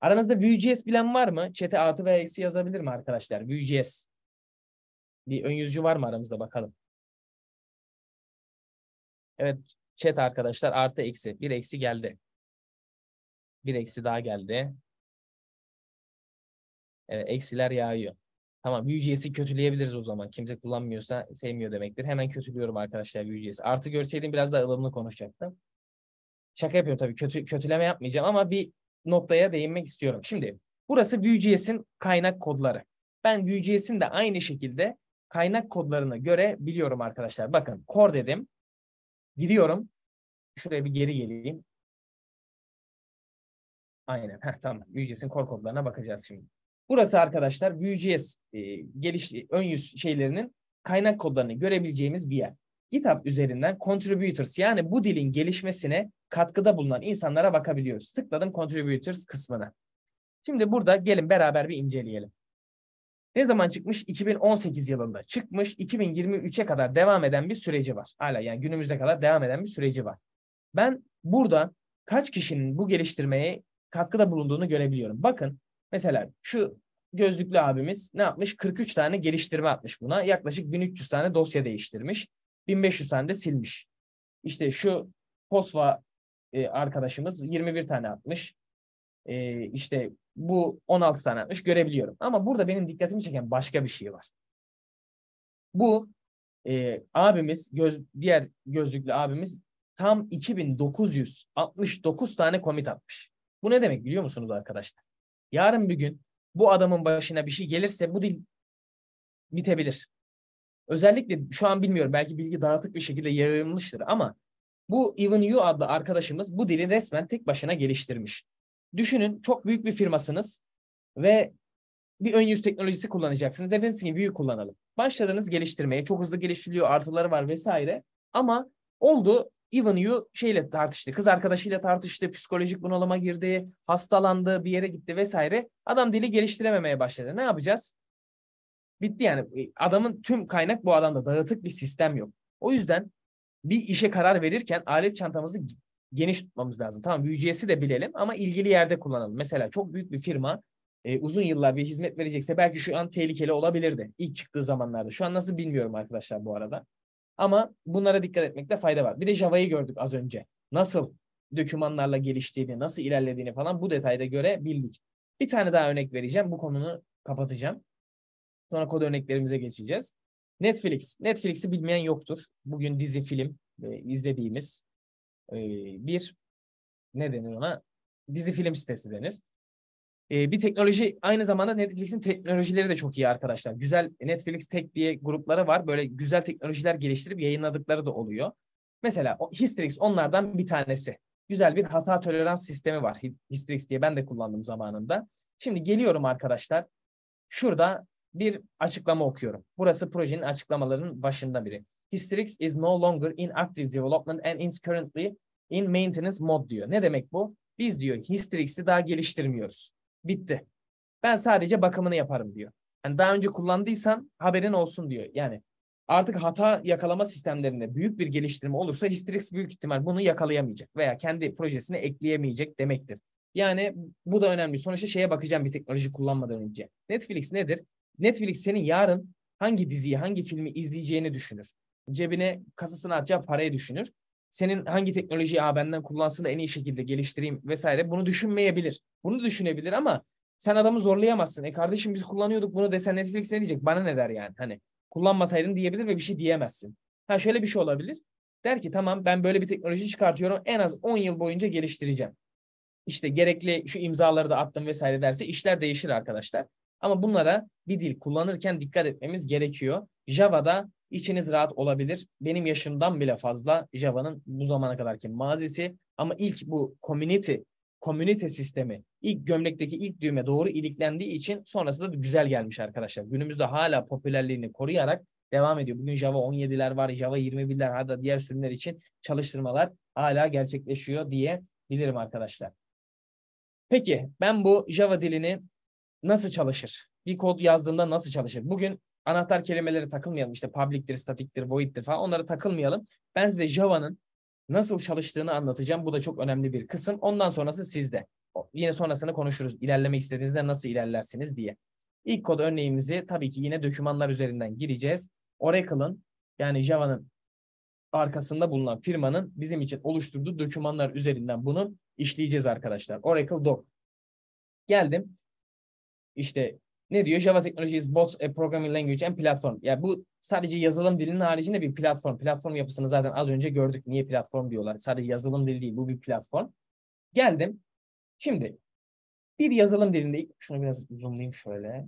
Aranızda Vue.js bilen var mı? Çete artı veya eksi yazabilir mi arkadaşlar? Vue.js. Bir ön yüzücü var mı aramızda bakalım. Evet chat arkadaşlar artı eksi. Bir eksi geldi. Bir eksi daha geldi. Evet, eksiler yağıyor. Tamam UGS'i kötüleyebiliriz o zaman. Kimse kullanmıyorsa sevmiyor demektir. Hemen kötülüyorum arkadaşlar UGS. Artı görseydim biraz daha ılımlı konuşacaktım. Şaka yapıyorum tabii. Kötü, kötüleme yapmayacağım ama bir noktaya değinmek istiyorum. Şimdi burası Vue.js'in kaynak kodları. Ben Vue.js'in de aynı şekilde kaynak kodlarına göre biliyorum arkadaşlar. Bakın core dedim. Giriyorum. Şuraya bir geri geleyim. Aynen. Heh, tamam. Vue.js'in core kodlarına bakacağız şimdi. Burası arkadaşlar Vue.js e, geliş, ön yüz şeylerinin kaynak kodlarını görebileceğimiz bir yer. GitHub üzerinden contributors yani bu dilin gelişmesine katkıda bulunan insanlara bakabiliyoruz. Tıkladım contributors kısmına. Şimdi burada gelin beraber bir inceleyelim. Ne zaman çıkmış? 2018 yılında çıkmış. 2023'e kadar devam eden bir süreci var. Hala yani günümüze kadar devam eden bir süreci var. Ben burada kaç kişinin bu geliştirmeye katkıda bulunduğunu görebiliyorum. Bakın mesela şu gözlüklü abimiz ne yapmış? 43 tane geliştirme atmış buna. Yaklaşık 1300 tane dosya değiştirmiş. 1500 tane de silmiş. İşte şu Posva e, arkadaşımız 21 tane atmış. E, işte bu 16 tane atmış görebiliyorum. Ama burada benim dikkatimi çeken başka bir şey var. Bu e, abimiz, göz, diğer gözlüklü abimiz tam 2969 tane komit atmış. Bu ne demek biliyor musunuz arkadaşlar? Yarın bir gün bu adamın başına bir şey gelirse bu dil bitebilir. Özellikle şu an bilmiyorum belki bilgi dağıtık bir şekilde yayılmıştır ama bu Even You adlı arkadaşımız bu dili resmen tek başına geliştirmiş düşünün çok büyük bir firmasınız ve bir ön yüz teknolojisi kullanacaksınız. Dediniz ki büyük kullanalım. Başladınız geliştirmeye. Çok hızlı geliştiriliyor. Artıları var vesaire. Ama oldu Even You şeyle tartıştı. Kız arkadaşıyla tartıştı. Psikolojik bunalıma girdi. Hastalandı. Bir yere gitti vesaire. Adam dili geliştirememeye başladı. Ne yapacağız? Bitti yani. E, adamın tüm kaynak bu adamda. Dağıtık bir sistem yok. O yüzden bir işe karar verirken alet çantamızı geniş tutmamız lazım. Tamam VGS'i de bilelim ama ilgili yerde kullanalım. Mesela çok büyük bir firma e, uzun yıllar bir hizmet verecekse belki şu an tehlikeli olabilirdi ilk çıktığı zamanlarda. Şu an nasıl bilmiyorum arkadaşlar bu arada. Ama bunlara dikkat etmekte fayda var. Bir de Java'yı gördük az önce. Nasıl dokümanlarla geliştiğini, nasıl ilerlediğini falan bu detayda görebildik. Bir tane daha örnek vereceğim. Bu konunu kapatacağım. Sonra kod örneklerimize geçeceğiz. Netflix. Netflix'i bilmeyen yoktur. Bugün dizi, film e, izlediğimiz ee, bir ne denir ona? Dizi film sitesi denir. Ee, bir teknoloji aynı zamanda Netflix'in teknolojileri de çok iyi arkadaşlar. Güzel e, Netflix Tech diye grupları var. Böyle güzel teknolojiler geliştirip yayınladıkları da oluyor. Mesela Histrix onlardan bir tanesi. Güzel bir hata tolerans sistemi var Histrix diye ben de kullandım zamanında. Şimdi geliyorum arkadaşlar. Şurada bir açıklama okuyorum. Burası projenin açıklamalarının başında biri. Hysterix is no longer in active development and is currently in maintenance mode diyor. Ne demek bu? Biz diyor Hysterix'i daha geliştirmiyoruz. Bitti. Ben sadece bakımını yaparım diyor. Yani daha önce kullandıysan haberin olsun diyor. Yani artık hata yakalama sistemlerinde büyük bir geliştirme olursa Hysterix büyük ihtimal bunu yakalayamayacak veya kendi projesine ekleyemeyecek demektir. Yani bu da önemli. Sonuçta şeye bakacağım bir teknoloji kullanmadan önce. Netflix nedir? Netflix senin yarın hangi diziyi, hangi filmi izleyeceğini düşünür cebine kasasına atacağı parayı düşünür. Senin hangi teknolojiyi a benden kullansın da en iyi şekilde geliştireyim vesaire bunu düşünmeyebilir. Bunu düşünebilir ama sen adamı zorlayamazsın. E kardeşim biz kullanıyorduk bunu desen Netflix ne diyecek? Bana ne der yani? Hani kullanmasaydın diyebilir ve bir şey diyemezsin. Ha şöyle bir şey olabilir. Der ki tamam ben böyle bir teknoloji çıkartıyorum. En az 10 yıl boyunca geliştireceğim. İşte gerekli şu imzaları da attım vesaire derse işler değişir arkadaşlar. Ama bunlara bir dil kullanırken dikkat etmemiz gerekiyor. Java'da İçiniz rahat olabilir. Benim yaşımdan bile fazla Java'nın bu zamana kadarki mazisi. Ama ilk bu community, community sistemi ilk gömlekteki ilk düğme doğru iliklendiği için sonrasında da güzel gelmiş arkadaşlar. Günümüzde hala popülerliğini koruyarak devam ediyor. Bugün Java 17'ler var, Java 21'ler hatta diğer sürümler için çalıştırmalar hala gerçekleşiyor diye bilirim arkadaşlar. Peki ben bu Java dilini nasıl çalışır? Bir kod yazdığımda nasıl çalışır? Bugün anahtar kelimeleri takılmayalım. İşte public'tir, static'tir, void'tir falan onlara takılmayalım. Ben size Java'nın nasıl çalıştığını anlatacağım. Bu da çok önemli bir kısım. Ondan sonrası sizde. Yine sonrasını konuşuruz. İlerlemek istediğinizde nasıl ilerlersiniz diye. İlk kod örneğimizi tabii ki yine dokümanlar üzerinden gireceğiz. Oracle'ın yani Java'nın arkasında bulunan firmanın bizim için oluşturduğu dokümanlar üzerinden bunu işleyeceğiz arkadaşlar. Oracle Doc. Geldim. İşte ne diyor? Java Technology is both a programming language and platform. Yani bu sadece yazılım dilinin haricinde bir platform. Platform yapısını zaten az önce gördük. Niye platform diyorlar? Sadece yazılım dili değil. Bu bir platform. Geldim. Şimdi bir yazılım dilinde şunu biraz zoomlayayım şöyle.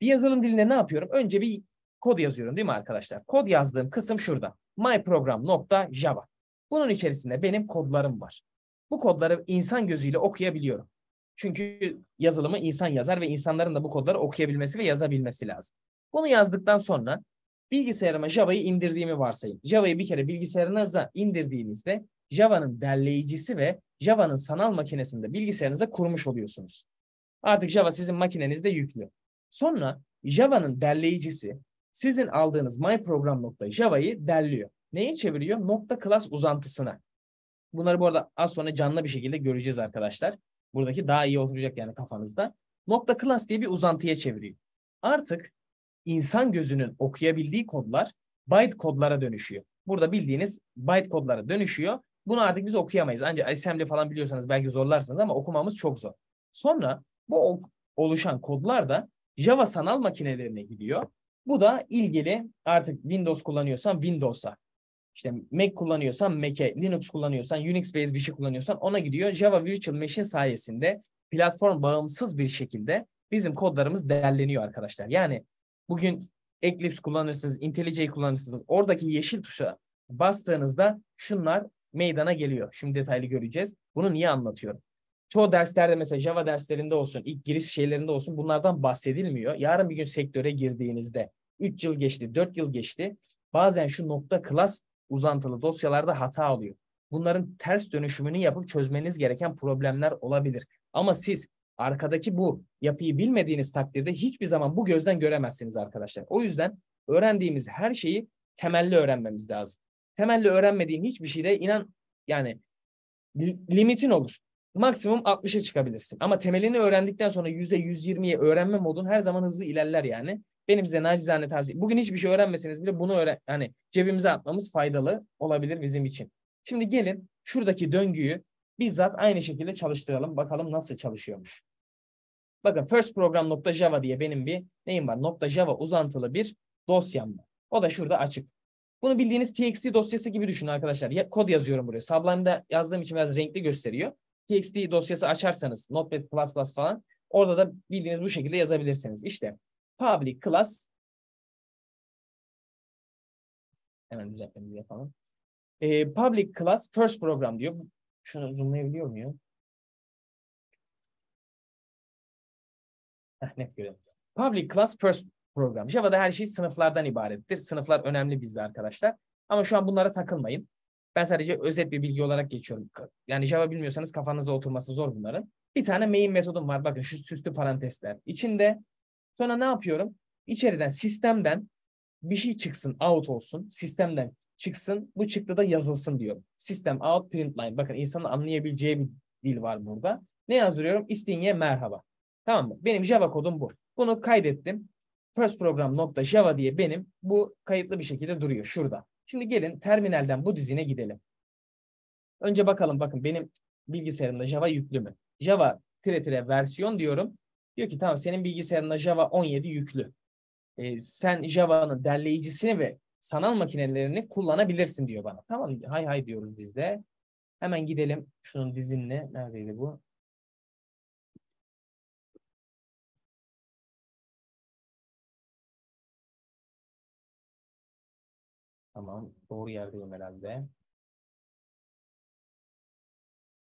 Bir yazılım dilinde ne yapıyorum? Önce bir kod yazıyorum değil mi arkadaşlar? Kod yazdığım kısım şurada. myprogram.java. Bunun içerisinde benim kodlarım var. Bu kodları insan gözüyle okuyabiliyorum. Çünkü yazılımı insan yazar ve insanların da bu kodları okuyabilmesi ve yazabilmesi lazım. Bunu yazdıktan sonra bilgisayarıma Java'yı indirdiğimi varsayın. Java'yı bir kere bilgisayarınıza indirdiğinizde Java'nın derleyicisi ve Java'nın sanal makinesinde bilgisayarınıza kurmuş oluyorsunuz. Artık Java sizin makinenizde yüklü. Sonra Java'nın derleyicisi sizin aldığınız myprogram.java'yı derliyor. Neye çeviriyor? Nokta class uzantısına. Bunları bu arada az sonra canlı bir şekilde göreceğiz arkadaşlar. Buradaki daha iyi oturacak yani kafanızda. Nokta class diye bir uzantıya çeviriyor. Artık insan gözünün okuyabildiği kodlar byte kodlara dönüşüyor. Burada bildiğiniz byte kodlara dönüşüyor. Bunu artık biz okuyamayız. Ancak assembly falan biliyorsanız belki zorlarsınız ama okumamız çok zor. Sonra bu oluşan kodlar da Java sanal makinelerine gidiyor. Bu da ilgili artık Windows kullanıyorsan Windows'a, işte Mac kullanıyorsan Mac'e, Linux kullanıyorsan, Unix based bir şey kullanıyorsan ona gidiyor. Java Virtual Machine sayesinde platform bağımsız bir şekilde bizim kodlarımız değerleniyor arkadaşlar. Yani bugün Eclipse kullanırsınız, IntelliJ kullanırsınız. Oradaki yeşil tuşa bastığınızda şunlar meydana geliyor. Şimdi detaylı göreceğiz. Bunu niye anlatıyorum? Çoğu derslerde mesela Java derslerinde olsun, ilk giriş şeylerinde olsun bunlardan bahsedilmiyor. Yarın bir gün sektöre girdiğinizde 3 yıl geçti, 4 yıl geçti. Bazen şu nokta class uzantılı dosyalarda hata oluyor. Bunların ters dönüşümünü yapıp çözmeniz gereken problemler olabilir. Ama siz arkadaki bu yapıyı bilmediğiniz takdirde hiçbir zaman bu gözden göremezsiniz arkadaşlar. O yüzden öğrendiğimiz her şeyi temelli öğrenmemiz lazım. Temelli öğrenmediğin hiçbir şeyde inan yani limitin olur. Maksimum 60'a çıkabilirsin. Ama temelini öğrendikten sonra 100'e 120'ye öğrenme modun her zaman hızlı ilerler yani. Benim size nacizane tavsiye. Bugün hiçbir şey öğrenmeseniz bile bunu öğren hani cebimize atmamız faydalı olabilir bizim için. Şimdi gelin şuradaki döngüyü bizzat aynı şekilde çalıştıralım. Bakalım nasıl çalışıyormuş. Bakın firstprogram.java diye benim bir neyim var? .java uzantılı bir dosyam var. O da şurada açık. Bunu bildiğiniz txt dosyası gibi düşünün arkadaşlar. Ya, kod yazıyorum buraya. Sublime'da yazdığım için biraz renkli gösteriyor. txt dosyası açarsanız Notepad++ falan orada da bildiğiniz bu şekilde yazabilirsiniz. İşte public class hemen düzeltmemizi yapalım. E, public class first program diyor. Şunu zoomlayabiliyor muyum? Heh, net görelim. Public class first program. Java'da her şey sınıflardan ibarettir. Sınıflar önemli bizde arkadaşlar. Ama şu an bunlara takılmayın. Ben sadece özet bir bilgi olarak geçiyorum. Yani Java bilmiyorsanız kafanıza oturması zor bunların. Bir tane main metodum var. Bakın şu süslü parantezler. İçinde Sonra ne yapıyorum? İçeriden sistemden bir şey çıksın, out olsun. Sistemden çıksın. Bu çıktı da yazılsın diyorum. Sistem out print line. Bakın insanın anlayabileceği bir dil var burada. Ne yazdırıyorum? İstinye merhaba. Tamam mı? Benim Java kodum bu. Bunu kaydettim. First program nokta Java diye benim bu kayıtlı bir şekilde duruyor şurada. Şimdi gelin terminalden bu dizine gidelim. Önce bakalım bakın benim bilgisayarımda Java yüklü mü? Java tire tire versiyon diyorum. Diyor ki tamam senin bilgisayarına Java 17 yüklü. E, sen Java'nın derleyicisini ve sanal makinelerini kullanabilirsin diyor bana. Tamam hay hay diyoruz biz de. Hemen gidelim şunun dizinle. Neredeydi bu? Tamam. Doğru yerdeyim herhalde.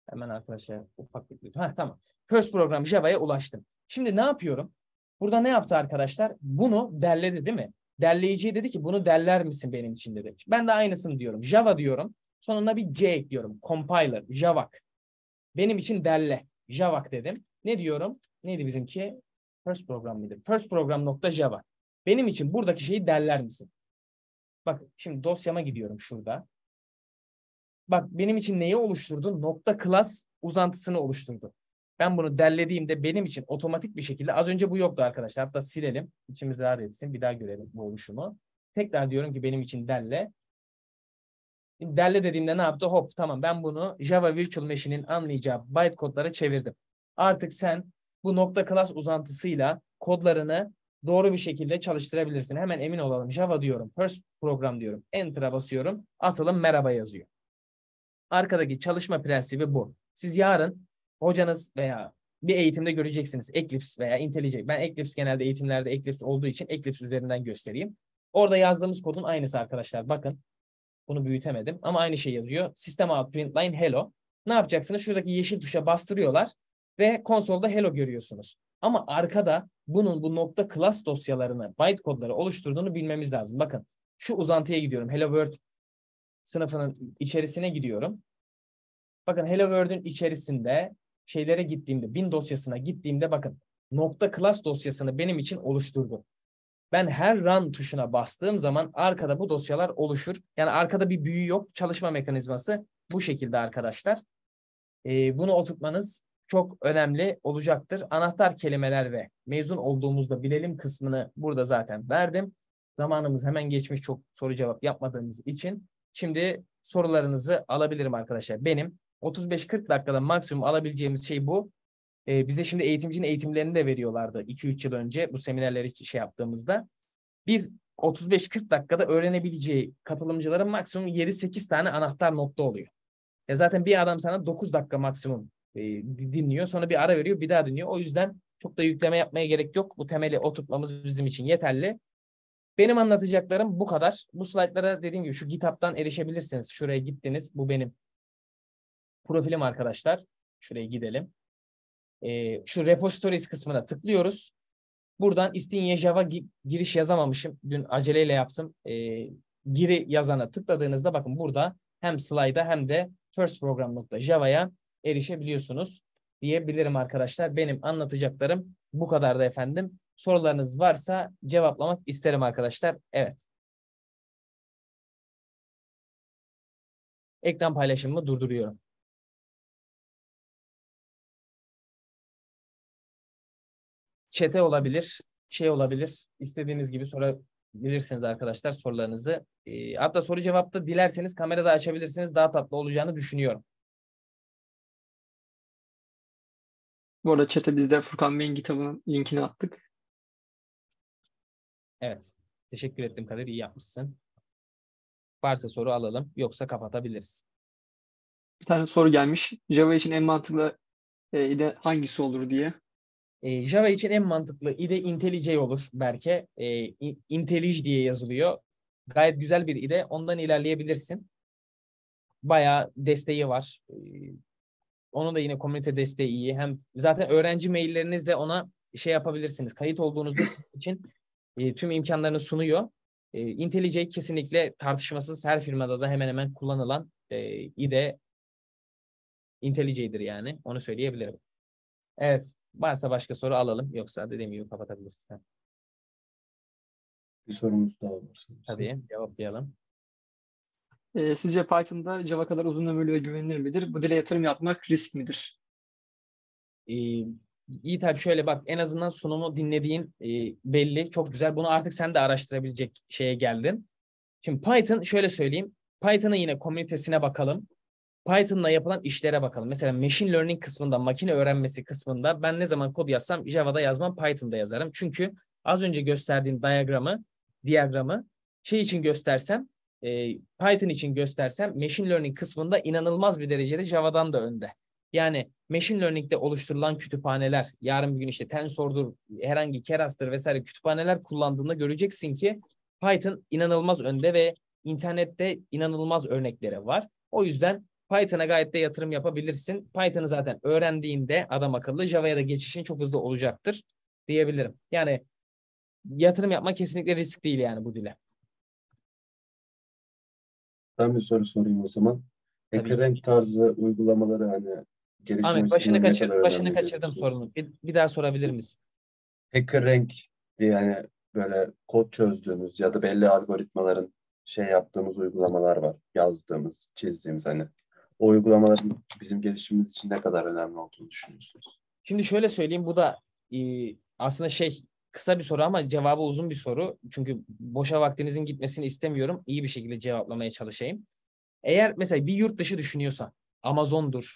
Hemen arkadaşlar ufak bir... Ha, tamam. First program Java'ya ulaştım. Şimdi ne yapıyorum? Burada ne yaptı arkadaşlar? Bunu derledi değil mi? Derleyiciye dedi ki bunu derler misin benim için dedi. Ben de aynısını diyorum. Java diyorum. Sonuna bir C ekliyorum. Compiler, Javak. Benim için derle. Javak dedim. Ne diyorum? Neydi bizimki? First program mıydı? First program nokta Java. Benim için buradaki şeyi derler misin? Bak şimdi dosyama gidiyorum şurada. Bak benim için neyi oluşturdu? Nokta class uzantısını oluşturdu. Ben bunu derlediğimde benim için otomatik bir şekilde az önce bu yoktu arkadaşlar. Hatta silelim. İçimiz rahat etsin. Bir daha görelim bu oluşumu. Tekrar diyorum ki benim için derle. Derle dediğimde ne yaptı? Hop tamam ben bunu Java Virtual Machine'in anlayacağı byte kodlara çevirdim. Artık sen bu nokta class uzantısıyla kodlarını doğru bir şekilde çalıştırabilirsin. Hemen emin olalım. Java diyorum, first program diyorum. Enter'a basıyorum. atalım merhaba yazıyor. Arkadaki çalışma prensibi bu. Siz yarın hocanız veya bir eğitimde göreceksiniz Eclipse veya IntelliJ. Ben Eclipse genelde eğitimlerde Eclipse olduğu için Eclipse üzerinden göstereyim. Orada yazdığımız kodun aynısı arkadaşlar. Bakın bunu büyütemedim ama aynı şey yazıyor. System out print line hello. Ne yapacaksınız? Şuradaki yeşil tuşa bastırıyorlar ve konsolda hello görüyorsunuz. Ama arkada bunun bu nokta class dosyalarını, byte kodları oluşturduğunu bilmemiz lazım. Bakın şu uzantıya gidiyorum. Hello World sınıfının içerisine gidiyorum. Bakın Hello World'ün içerisinde şeylere gittiğimde, bin dosyasına gittiğimde bakın nokta class dosyasını benim için oluşturdu. Ben her run tuşuna bastığım zaman arkada bu dosyalar oluşur. Yani arkada bir büyü yok. Çalışma mekanizması bu şekilde arkadaşlar. Ee, bunu oturtmanız çok önemli olacaktır. Anahtar kelimeler ve mezun olduğumuzda bilelim kısmını burada zaten verdim. Zamanımız hemen geçmiş çok soru cevap yapmadığımız için. Şimdi sorularınızı alabilirim arkadaşlar. Benim 35-40 dakikada maksimum alabileceğimiz şey bu. E, bize şimdi eğitimcinin eğitimlerini de veriyorlardı 2-3 yıl önce bu seminerleri şey yaptığımızda. Bir 35-40 dakikada öğrenebileceği katılımcıların maksimum 7-8 tane anahtar nokta oluyor. E zaten bir adam sana 9 dakika maksimum e, dinliyor. Sonra bir ara veriyor bir daha dinliyor. O yüzden çok da yükleme yapmaya gerek yok. Bu temeli oturtmamız bizim için yeterli. Benim anlatacaklarım bu kadar. Bu slaytlara dediğim gibi şu kitaptan erişebilirsiniz. Şuraya gittiniz. Bu benim profilim arkadaşlar. Şuraya gidelim. E, şu repositories kısmına tıklıyoruz. Buradan istinye Java gi giriş yazamamışım. Dün aceleyle yaptım. E, giri yazana tıkladığınızda bakın burada hem slayda hem de firstprogram.java'ya erişebiliyorsunuz diyebilirim arkadaşlar. Benim anlatacaklarım bu kadardı efendim. Sorularınız varsa cevaplamak isterim arkadaşlar. Evet. Ekran paylaşımımı durduruyorum. çete olabilir, şey olabilir. İstediğiniz gibi sorabilirsiniz arkadaşlar sorularınızı. E, hatta soru cevapta dilerseniz kamerada açabilirsiniz. Daha tatlı olacağını düşünüyorum. Bu arada çete bizde Furkan Bey'in kitabının linkini attık. Evet. Teşekkür ettim Kadir. iyi yapmışsın. Varsa soru alalım. Yoksa kapatabiliriz. Bir tane soru gelmiş. Java için en mantıklı e, hangisi olur diye. E, Java için en mantıklı IDE IntelliJ olur belki. E, IntelliJ diye yazılıyor. Gayet güzel bir IDE. Ondan ilerleyebilirsin. Bayağı desteği var. E, onun da yine komünite desteği iyi. Hem zaten öğrenci maillerinizle ona şey yapabilirsiniz. Kayıt olduğunuzda sizin için e, tüm imkanlarını sunuyor. E, IntelliJ kesinlikle tartışmasız her firmada da hemen hemen kullanılan e, IDE IntelliJ'dir yani. Onu söyleyebilirim. Evet. Varsa başka soru alalım. Yoksa dediğim gibi kapatabiliriz. Bir sorumuz daha olursa Tabii cevaplayalım. E, sizce Python'da Java kadar uzun ömürlü ve güvenilir midir? Bu dile yatırım yapmak risk midir? E, iyi tabii şöyle bak en azından sunumu dinlediğin e, belli. Çok güzel. Bunu artık sen de araştırabilecek şeye geldin. Şimdi Python şöyle söyleyeyim. Python'ın yine komünitesine bakalım. Python'la yapılan işlere bakalım. Mesela machine learning kısmında, makine öğrenmesi kısmında ben ne zaman kod yazsam Java'da yazmam, Python'da yazarım. Çünkü az önce gösterdiğim diyagramı, diyagramı şey için göstersem, e, Python için göstersem machine learning kısmında inanılmaz bir derecede Java'dan da önde. Yani machine learning'de oluşturulan kütüphaneler, yarın bir gün işte TensorDur, herhangi Keras'tır vesaire kütüphaneler kullandığında göreceksin ki Python inanılmaz önde ve internette inanılmaz örnekleri var. O yüzden Python'a gayet de yatırım yapabilirsin. Python'ı zaten öğrendiğinde adam akıllı Java'ya da geçişin çok hızlı olacaktır diyebilirim. Yani yatırım yapma kesinlikle risk değil yani bu dile. Ben bir soru sorayım o zaman. renk tarzı uygulamaları hani gelişim Ahmet, başını, kaçır, başını kaçırdım sorunu. Bir, bir daha sorabilir misin? renk diye yani böyle kod çözdüğümüz ya da belli algoritmaların şey yaptığımız uygulamalar var. Yazdığımız, çizdiğimiz hani o uygulamaların bizim gelişimimiz için ne kadar önemli olduğunu düşünüyorsunuz? Şimdi şöyle söyleyeyim bu da e, aslında şey kısa bir soru ama cevabı uzun bir soru. Çünkü boşa vaktinizin gitmesini istemiyorum. İyi bir şekilde cevaplamaya çalışayım. Eğer mesela bir yurt dışı düşünüyorsa Amazon'dur,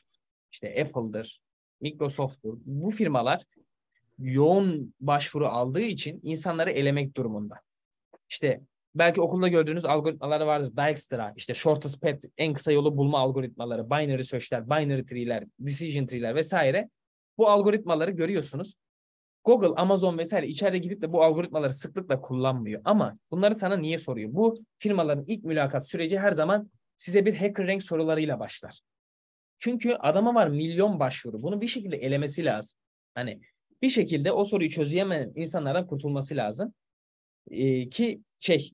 işte Apple'dır, Microsoft'tur. Bu firmalar yoğun başvuru aldığı için insanları elemek durumunda. İşte belki okulda gördüğünüz algoritmaları vardır. Dijkstra, işte shortest path, en kısa yolu bulma algoritmaları, binary search'ler, binary tree'ler, decision tree'ler vesaire. Bu algoritmaları görüyorsunuz. Google, Amazon vesaire içeride gidip de bu algoritmaları sıklıkla kullanmıyor. Ama bunları sana niye soruyor? Bu firmaların ilk mülakat süreci her zaman size bir hacker rank sorularıyla başlar. Çünkü adama var milyon başvuru. Bunu bir şekilde elemesi lazım. Hani bir şekilde o soruyu çözeyemeyen insanlardan kurtulması lazım. Ee, ki şey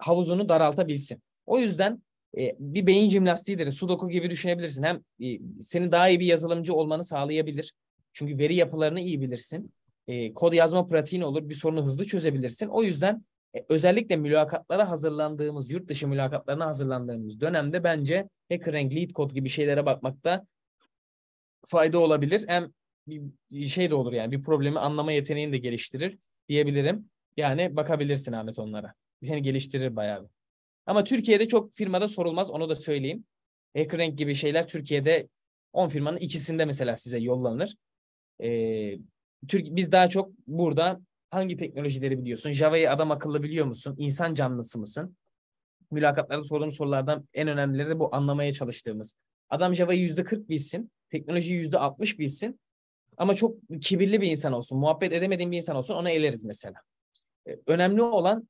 havuzunu daraltabilsin. O yüzden e, bir beyin jimnastiğidir. Sudoku gibi düşünebilirsin. Hem e, seni daha iyi bir yazılımcı olmanı sağlayabilir. Çünkü veri yapılarını iyi bilirsin. E, kod yazma pratiğin olur. Bir sorunu hızlı çözebilirsin. O yüzden e, özellikle mülakatlara hazırlandığımız, yurt dışı mülakatlarına hazırlandığımız dönemde bence HackerRank, Lead Code gibi şeylere bakmakta fayda olabilir. Hem bir şey de olur yani bir problemi anlama yeteneğini de geliştirir diyebilirim. Yani bakabilirsin Ahmet onlara seni geliştirir bayağı bir. Ama Türkiye'de çok firmada sorulmaz. Onu da söyleyeyim. HackerRank gibi şeyler Türkiye'de 10 firmanın ikisinde mesela size yollanır. Ee, Türk, biz daha çok burada hangi teknolojileri biliyorsun? Java'yı adam akıllı biliyor musun? İnsan canlısı mısın? Mülakatlarda sorduğum sorulardan en önemlileri de bu anlamaya çalıştığımız. Adam Java'yı %40 bilsin, teknolojiyi %60 bilsin ama çok kibirli bir insan olsun, muhabbet edemediğin bir insan olsun ona eleriz mesela. Ee, önemli olan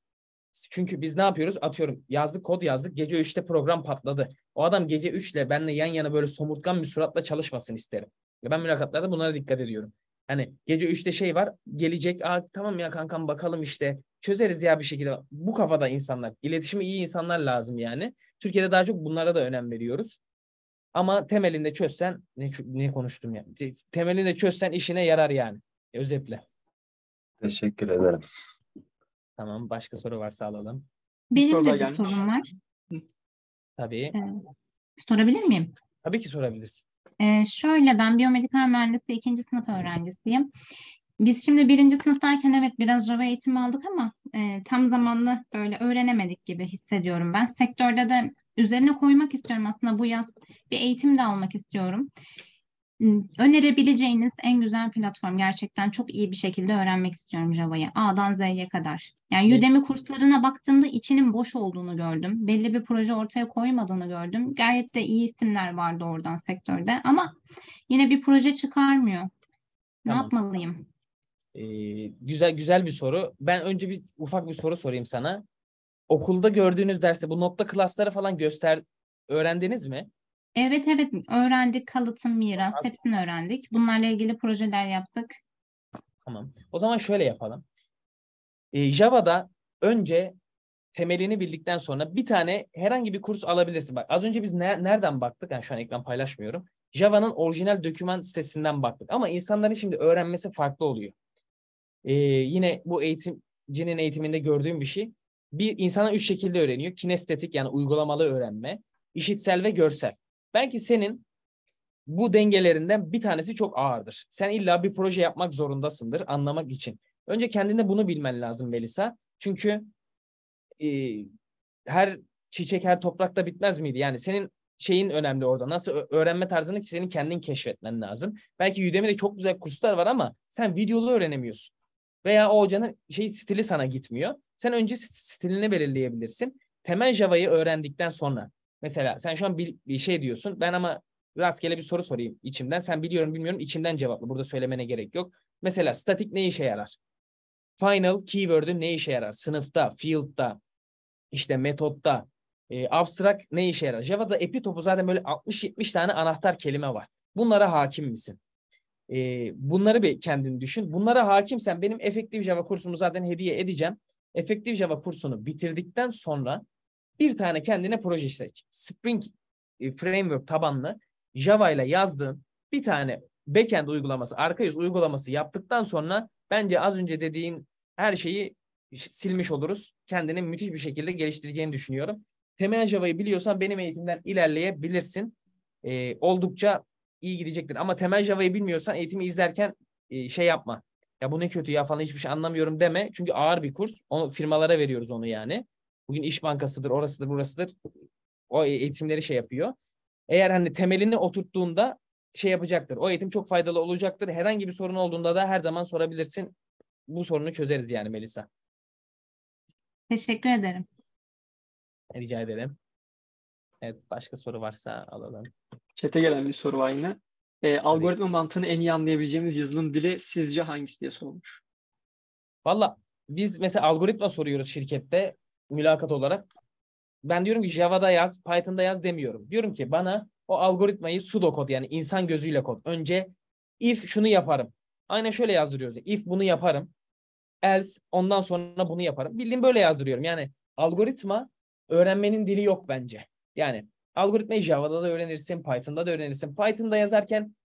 çünkü biz ne yapıyoruz? Atıyorum yazdık kod yazdık. Gece 3'te program patladı. O adam gece 3 ile benle yan yana böyle somurtkan bir suratla çalışmasın isterim. Ya ben mülakatlarda bunlara dikkat ediyorum. Hani gece 3'te şey var gelecek. Aa, tamam ya kankam bakalım işte çözeriz ya bir şekilde. Bu kafada insanlar. iletişimi iyi insanlar lazım yani. Türkiye'de daha çok bunlara da önem veriyoruz. Ama temelinde çözsen ne, ne konuştum ya. Temelinde çözsen işine yarar yani. Özetle. Teşekkür ederim. Tamam. Başka soru varsa alalım. Benim Sorular de bir sorum var. Tabii. Ee, sorabilir miyim? Tabii ki sorabilirsin. Ee, şöyle ben biyomedikal mühendisi ikinci sınıf öğrencisiyim. Biz şimdi birinci sınıftayken evet biraz Java eğitimi aldık ama e, tam zamanlı böyle öğrenemedik gibi hissediyorum ben. Sektörde de üzerine koymak istiyorum aslında bu yaz bir eğitim de almak istiyorum önerebileceğiniz en güzel platform gerçekten çok iyi bir şekilde öğrenmek istiyorum Java'yı A'dan Z'ye kadar. Yani Udemy kurslarına baktığımda içinin boş olduğunu gördüm. Belli bir proje ortaya koymadığını gördüm. Gayet de iyi isimler vardı oradan sektörde ama yine bir proje çıkarmıyor. Ne tamam. yapmalıyım? Ee, güzel güzel bir soru. Ben önce bir ufak bir soru sorayım sana. Okulda gördüğünüz derste bu nokta klasları falan göster öğrendiniz mi? Evet evet öğrendik kalıtım, miras Aslında. hepsini öğrendik. Bunlarla ilgili projeler yaptık. Tamam. O zaman şöyle yapalım. Ee, Java'da önce temelini bildikten sonra bir tane herhangi bir kurs alabilirsin. Bak az önce biz ne, nereden baktık? Yani şu an ekran paylaşmıyorum. Java'nın orijinal doküman sitesinden baktık. Ama insanların şimdi öğrenmesi farklı oluyor. Ee, yine bu eğitimcinin eğitiminde gördüğüm bir şey. Bir insana üç şekilde öğreniyor. Kinestetik yani uygulamalı öğrenme, işitsel ve görsel. Belki senin bu dengelerinden bir tanesi çok ağırdır. Sen illa bir proje yapmak zorundasındır anlamak için. Önce kendinde bunu bilmen lazım Melisa. Çünkü e, her çiçek her toprakta bitmez miydi? Yani senin şeyin önemli orada. Nasıl öğrenme tarzını senin kendin keşfetmen lazım. Belki Udemy'de çok güzel kurslar var ama sen videolu öğrenemiyorsun. Veya o hocanın şey stili sana gitmiyor. Sen önce stilini belirleyebilirsin. Temel Java'yı öğrendikten sonra Mesela sen şu an bir, bir şey diyorsun. Ben ama rastgele bir soru sorayım içimden. Sen biliyorum bilmiyorum içimden cevapla. Burada söylemene gerek yok. Mesela statik ne işe yarar? Final keyword'ü ne işe yarar? Sınıfta, field'da, işte metotta, e, abstract ne işe yarar? Java'da epitopu zaten böyle 60-70 tane anahtar kelime var. Bunlara hakim misin? E, bunları bir kendin düşün. Bunlara hakimsen benim efektif Java kursumu zaten hediye edeceğim. Efektif Java kursunu bitirdikten sonra bir tane kendine proje seç. Spring e, Framework tabanlı Java ile yazdığın bir tane backend uygulaması, arka yüz uygulaması yaptıktan sonra bence az önce dediğin her şeyi silmiş oluruz. Kendini müthiş bir şekilde geliştireceğini düşünüyorum. Temel Java'yı biliyorsan benim eğitimden ilerleyebilirsin. Ee, oldukça iyi gidecektir. Ama temel Java'yı bilmiyorsan eğitimi izlerken e, şey yapma. Ya bu ne kötü ya falan hiçbir şey anlamıyorum deme. Çünkü ağır bir kurs. Onu firmalara veriyoruz onu yani. Bugün İş Bankası'dır, orasıdır, burasıdır. O e, eğitimleri şey yapıyor. Eğer hani temelini oturttuğunda şey yapacaktır. O eğitim çok faydalı olacaktır. Herhangi bir sorun olduğunda da her zaman sorabilirsin. Bu sorunu çözeriz yani Melisa. Teşekkür ederim. Rica ederim. Evet başka soru varsa alalım. Çete gelen bir soru var yine. E, algoritma mantığını en iyi anlayabileceğimiz yazılım dili sizce hangisi diye sorulmuş. Valla biz mesela algoritma soruyoruz şirkette mülakat olarak. Ben diyorum ki Java'da yaz, Python'da yaz demiyorum. Diyorum ki bana o algoritmayı sudo kod yani insan gözüyle kod. Önce if şunu yaparım. Aynen şöyle yazdırıyoruz. If bunu yaparım. Else ondan sonra bunu yaparım. Bildiğim böyle yazdırıyorum. Yani algoritma öğrenmenin dili yok bence. Yani algoritmayı Java'da da öğrenirsin, Python'da da öğrenirsin. Python'da yazarken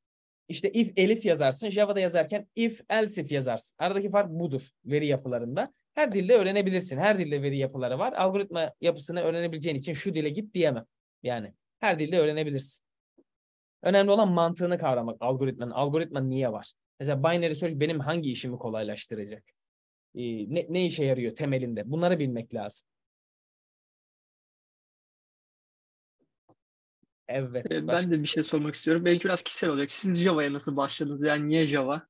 işte if elif yazarsın, Java'da yazarken if else if yazarsın. Aradaki fark budur veri yapılarında. Her dilde öğrenebilirsin. Her dilde veri yapıları var. Algoritma yapısını öğrenebileceğin için şu dile git diyemem. Yani her dilde öğrenebilirsin. Önemli olan mantığını kavramak algoritmanın. Algoritma niye var? Mesela binary search benim hangi işimi kolaylaştıracak? Ee, ne, ne işe yarıyor temelinde? Bunları bilmek lazım. Evet. başka... Ben de bir şey sormak istiyorum. Belki biraz kişisel olacak. Siz Java'ya nasıl başladınız? Yani niye Java?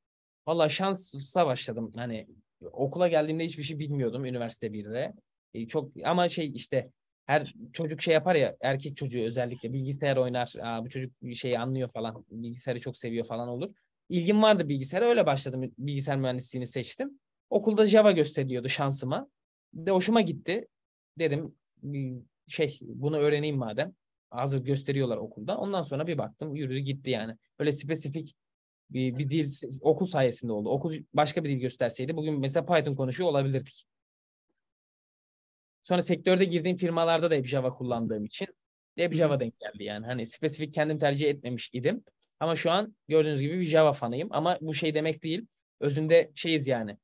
Valla şansa başladım. Hani okula geldiğimde hiçbir şey bilmiyordum üniversite birde E, çok ama şey işte her çocuk şey yapar ya erkek çocuğu özellikle bilgisayar oynar. Aa, bu çocuk bir şeyi anlıyor falan. Bilgisayarı çok seviyor falan olur. İlgim vardı bilgisayara öyle başladım. Bilgisayar mühendisliğini seçtim. Okulda Java gösteriyordu şansıma. De hoşuma gitti. Dedim şey bunu öğreneyim madem. Hazır gösteriyorlar okulda. Ondan sonra bir baktım yürüdü gitti yani. böyle spesifik bir, bir dil okul sayesinde oldu. Okul başka bir dil gösterseydi bugün mesela Python konuşuyor olabilirdik. Sonra sektörde girdiğim firmalarda da hep Java kullandığım için hep Java denk geldi yani. Hani spesifik kendim tercih etmemiş idim. Ama şu an gördüğünüz gibi bir Java fanıyım. Ama bu şey demek değil. Özünde şeyiz yani.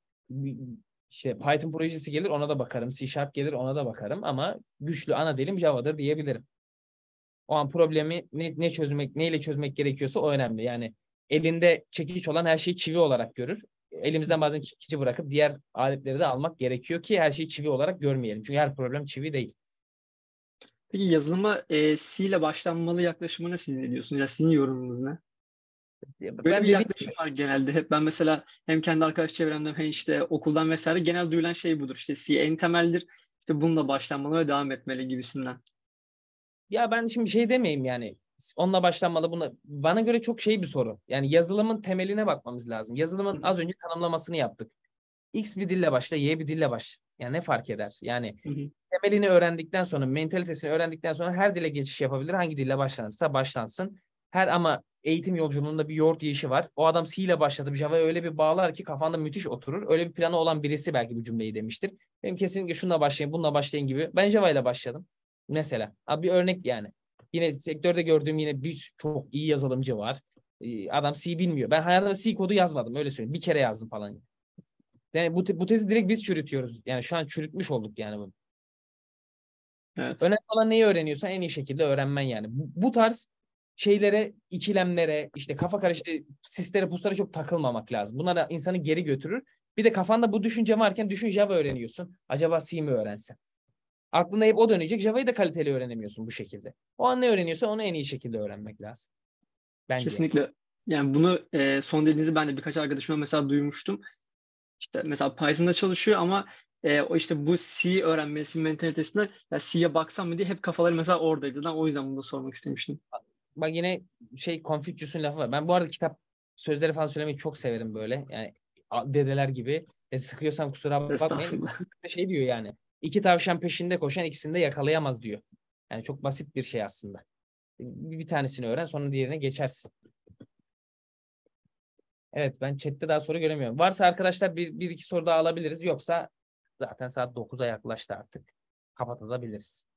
İşte Python projesi gelir ona da bakarım. C Sharp gelir ona da bakarım. Ama güçlü ana dilim Java'dır diyebilirim. O an problemi ne, ne çözmek, neyle çözmek gerekiyorsa o önemli. Yani elinde çekiç olan her şeyi çivi olarak görür. Elimizden bazen çekici bırakıp diğer aletleri de almak gerekiyor ki her şeyi çivi olarak görmeyelim. Çünkü her problem çivi değil. Peki yazılıma e, C ile başlanmalı ne siz ne diyorsunuz? Ya sizin yorumunuz ne? Böyle ben bir yaklaşım var genelde. Hep ben mesela hem kendi arkadaş çevremden hem işte okuldan vesaire genel duyulan şey budur. İşte C en temeldir. İşte bununla başlanmalı ve devam etmeli gibisinden. Ya ben şimdi şey demeyeyim yani onunla başlanmalı. Buna, bana göre çok şey bir soru. Yani yazılımın temeline bakmamız lazım. Yazılımın az önce tanımlamasını yaptık. X bir dille başla, Y bir dille başla. Yani ne fark eder? Yani temelini öğrendikten sonra, mentalitesini öğrendikten sonra her dile geçiş yapabilir. Hangi dille başlanırsa başlansın. Her ama eğitim yolculuğunda bir yoğurt yiyişi var. O adam C ile başladı. Java öyle bir bağlar ki kafanda müthiş oturur. Öyle bir planı olan birisi belki bu cümleyi demiştir. Benim kesinlikle şununla başlayın, bununla başlayın gibi. Ben Java ile başladım. Mesela. Abi bir örnek yani. Yine sektörde gördüğüm yine bir çok iyi yazılımcı var. Ee, adam C bilmiyor. Ben hayatımda C kodu yazmadım öyle söyleyeyim. Bir kere yazdım falan. Yani bu, te- bu tezi direkt biz çürütüyoruz. Yani şu an çürütmüş olduk yani bunu. Evet. Önemli olan neyi öğreniyorsan en iyi şekilde öğrenmen yani. Bu, bu tarz şeylere, ikilemlere, işte kafa karıştı, sislere, puslara çok takılmamak lazım. Bunlar da insanı geri götürür. Bir de kafanda bu düşünce varken düşün Java öğreniyorsun. Acaba C mi öğrensem? Aklında hep o dönecek. Java'yı da kaliteli öğrenemiyorsun bu şekilde. O an ne öğreniyorsa onu en iyi şekilde öğrenmek lazım. Bence. Kesinlikle. Yani bunu e, son dediğinizi ben de birkaç arkadaşıma mesela duymuştum. İşte mesela Python'da çalışıyor ama e, o işte bu C öğrenmesi mentalitesinde ya C'ye baksam mı diye hep kafaları mesela oradaydı. Lan o yüzden bunu da sormak istemiştim. Bak yine şey Confucius'un lafı var. Ben bu arada kitap sözleri falan söylemeyi çok severim böyle. Yani dedeler gibi. E, sıkıyorsam kusura bakmayın. Şey diyor yani. İki tavşan peşinde koşan ikisini de yakalayamaz diyor. Yani çok basit bir şey aslında. Bir tanesini öğren sonra diğerine geçersin. Evet ben chatte daha soru göremiyorum. Varsa arkadaşlar bir, bir iki soru daha alabiliriz. Yoksa zaten saat 9'a yaklaştı artık. Kapatabiliriz.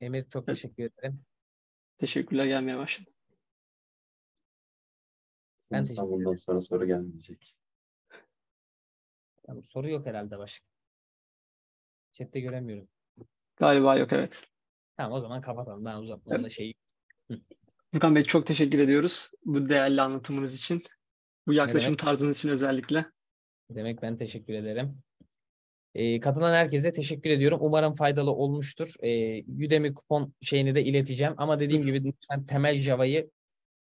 Emir çok teşekkür ederim. Teşekkürler gelmeye başladı. Ben Bundan sonra soru gelmeyecek. Tamam, soru yok herhalde başka. Chat'te göremiyorum. Galiba yok evet. Tamam o zaman kapatalım. Ben uzatmanın evet. şeyi. Furkan Bey çok teşekkür ediyoruz bu değerli anlatımınız için. Bu yaklaşım tarzınız için özellikle. Demek ben teşekkür ederim. E, katılan herkese teşekkür ediyorum. Umarım faydalı olmuştur. E, Udemy kupon şeyini de ileteceğim. Ama dediğim gibi lütfen temel Java'yı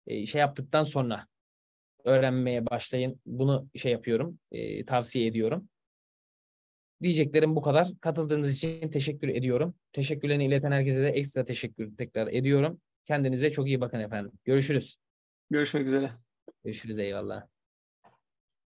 e, şey yaptıktan sonra öğrenmeye başlayın. Bunu şey yapıyorum, e, tavsiye ediyorum. Diyeceklerim bu kadar. Katıldığınız için teşekkür ediyorum. Teşekkürlerini ileten herkese de ekstra teşekkür tekrar ediyorum. Kendinize çok iyi bakın efendim. Görüşürüz. Görüşmek üzere. Görüşürüz eyvallah.